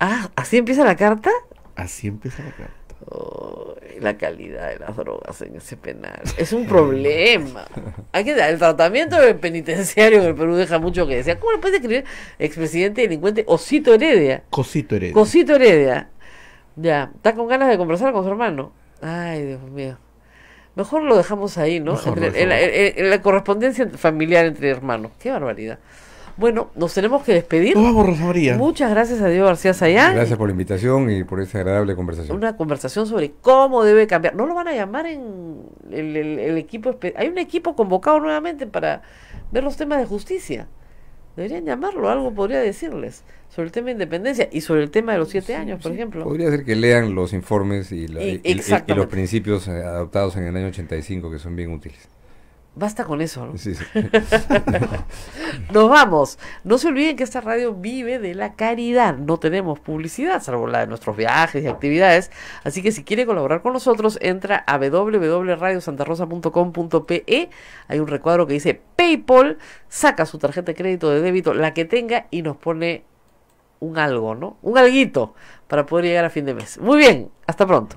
Ah, ¿así empieza la carta? Así empieza la carta la calidad de las drogas en ese penal. Es un problema. Hay el tratamiento del penitenciario que el Perú deja mucho que decir ¿Cómo lo puedes escribir expresidente delincuente Osito Heredia? Cosito Heredia. Cosito Heredia. Ya, está con ganas de conversar con su hermano. Ay, Dios mío. Mejor lo dejamos ahí, ¿no? la correspondencia familiar entre hermanos. Qué barbaridad. Bueno, nos tenemos que despedir. vamos, Muchas gracias a Diego García Sayán. Gracias por la invitación y por esa agradable conversación. Una conversación sobre cómo debe cambiar. No lo van a llamar en el, equipo. Hay un equipo convocado nuevamente para ver los temas de justicia. Deberían llamarlo, algo podría decirles sobre el tema de independencia y sobre el tema de los siete años, por ejemplo. Podría ser que lean los informes y, y, los principios eh, adoptados en el año 85 que son bien útiles. Basta con eso, ¿no? Sí, [laughs] Nos vamos. No se olviden que esta radio vive de la caridad. No tenemos publicidad, salvo la de nuestros viajes y actividades. Así que si quiere colaborar con nosotros, entra a www.radiosantarrosa.com.pe. Hay un recuadro que dice PayPal. Saca su tarjeta de crédito de débito, la que tenga, y nos pone un algo, ¿no? Un alguito para poder llegar a fin de mes. Muy bien. Hasta pronto.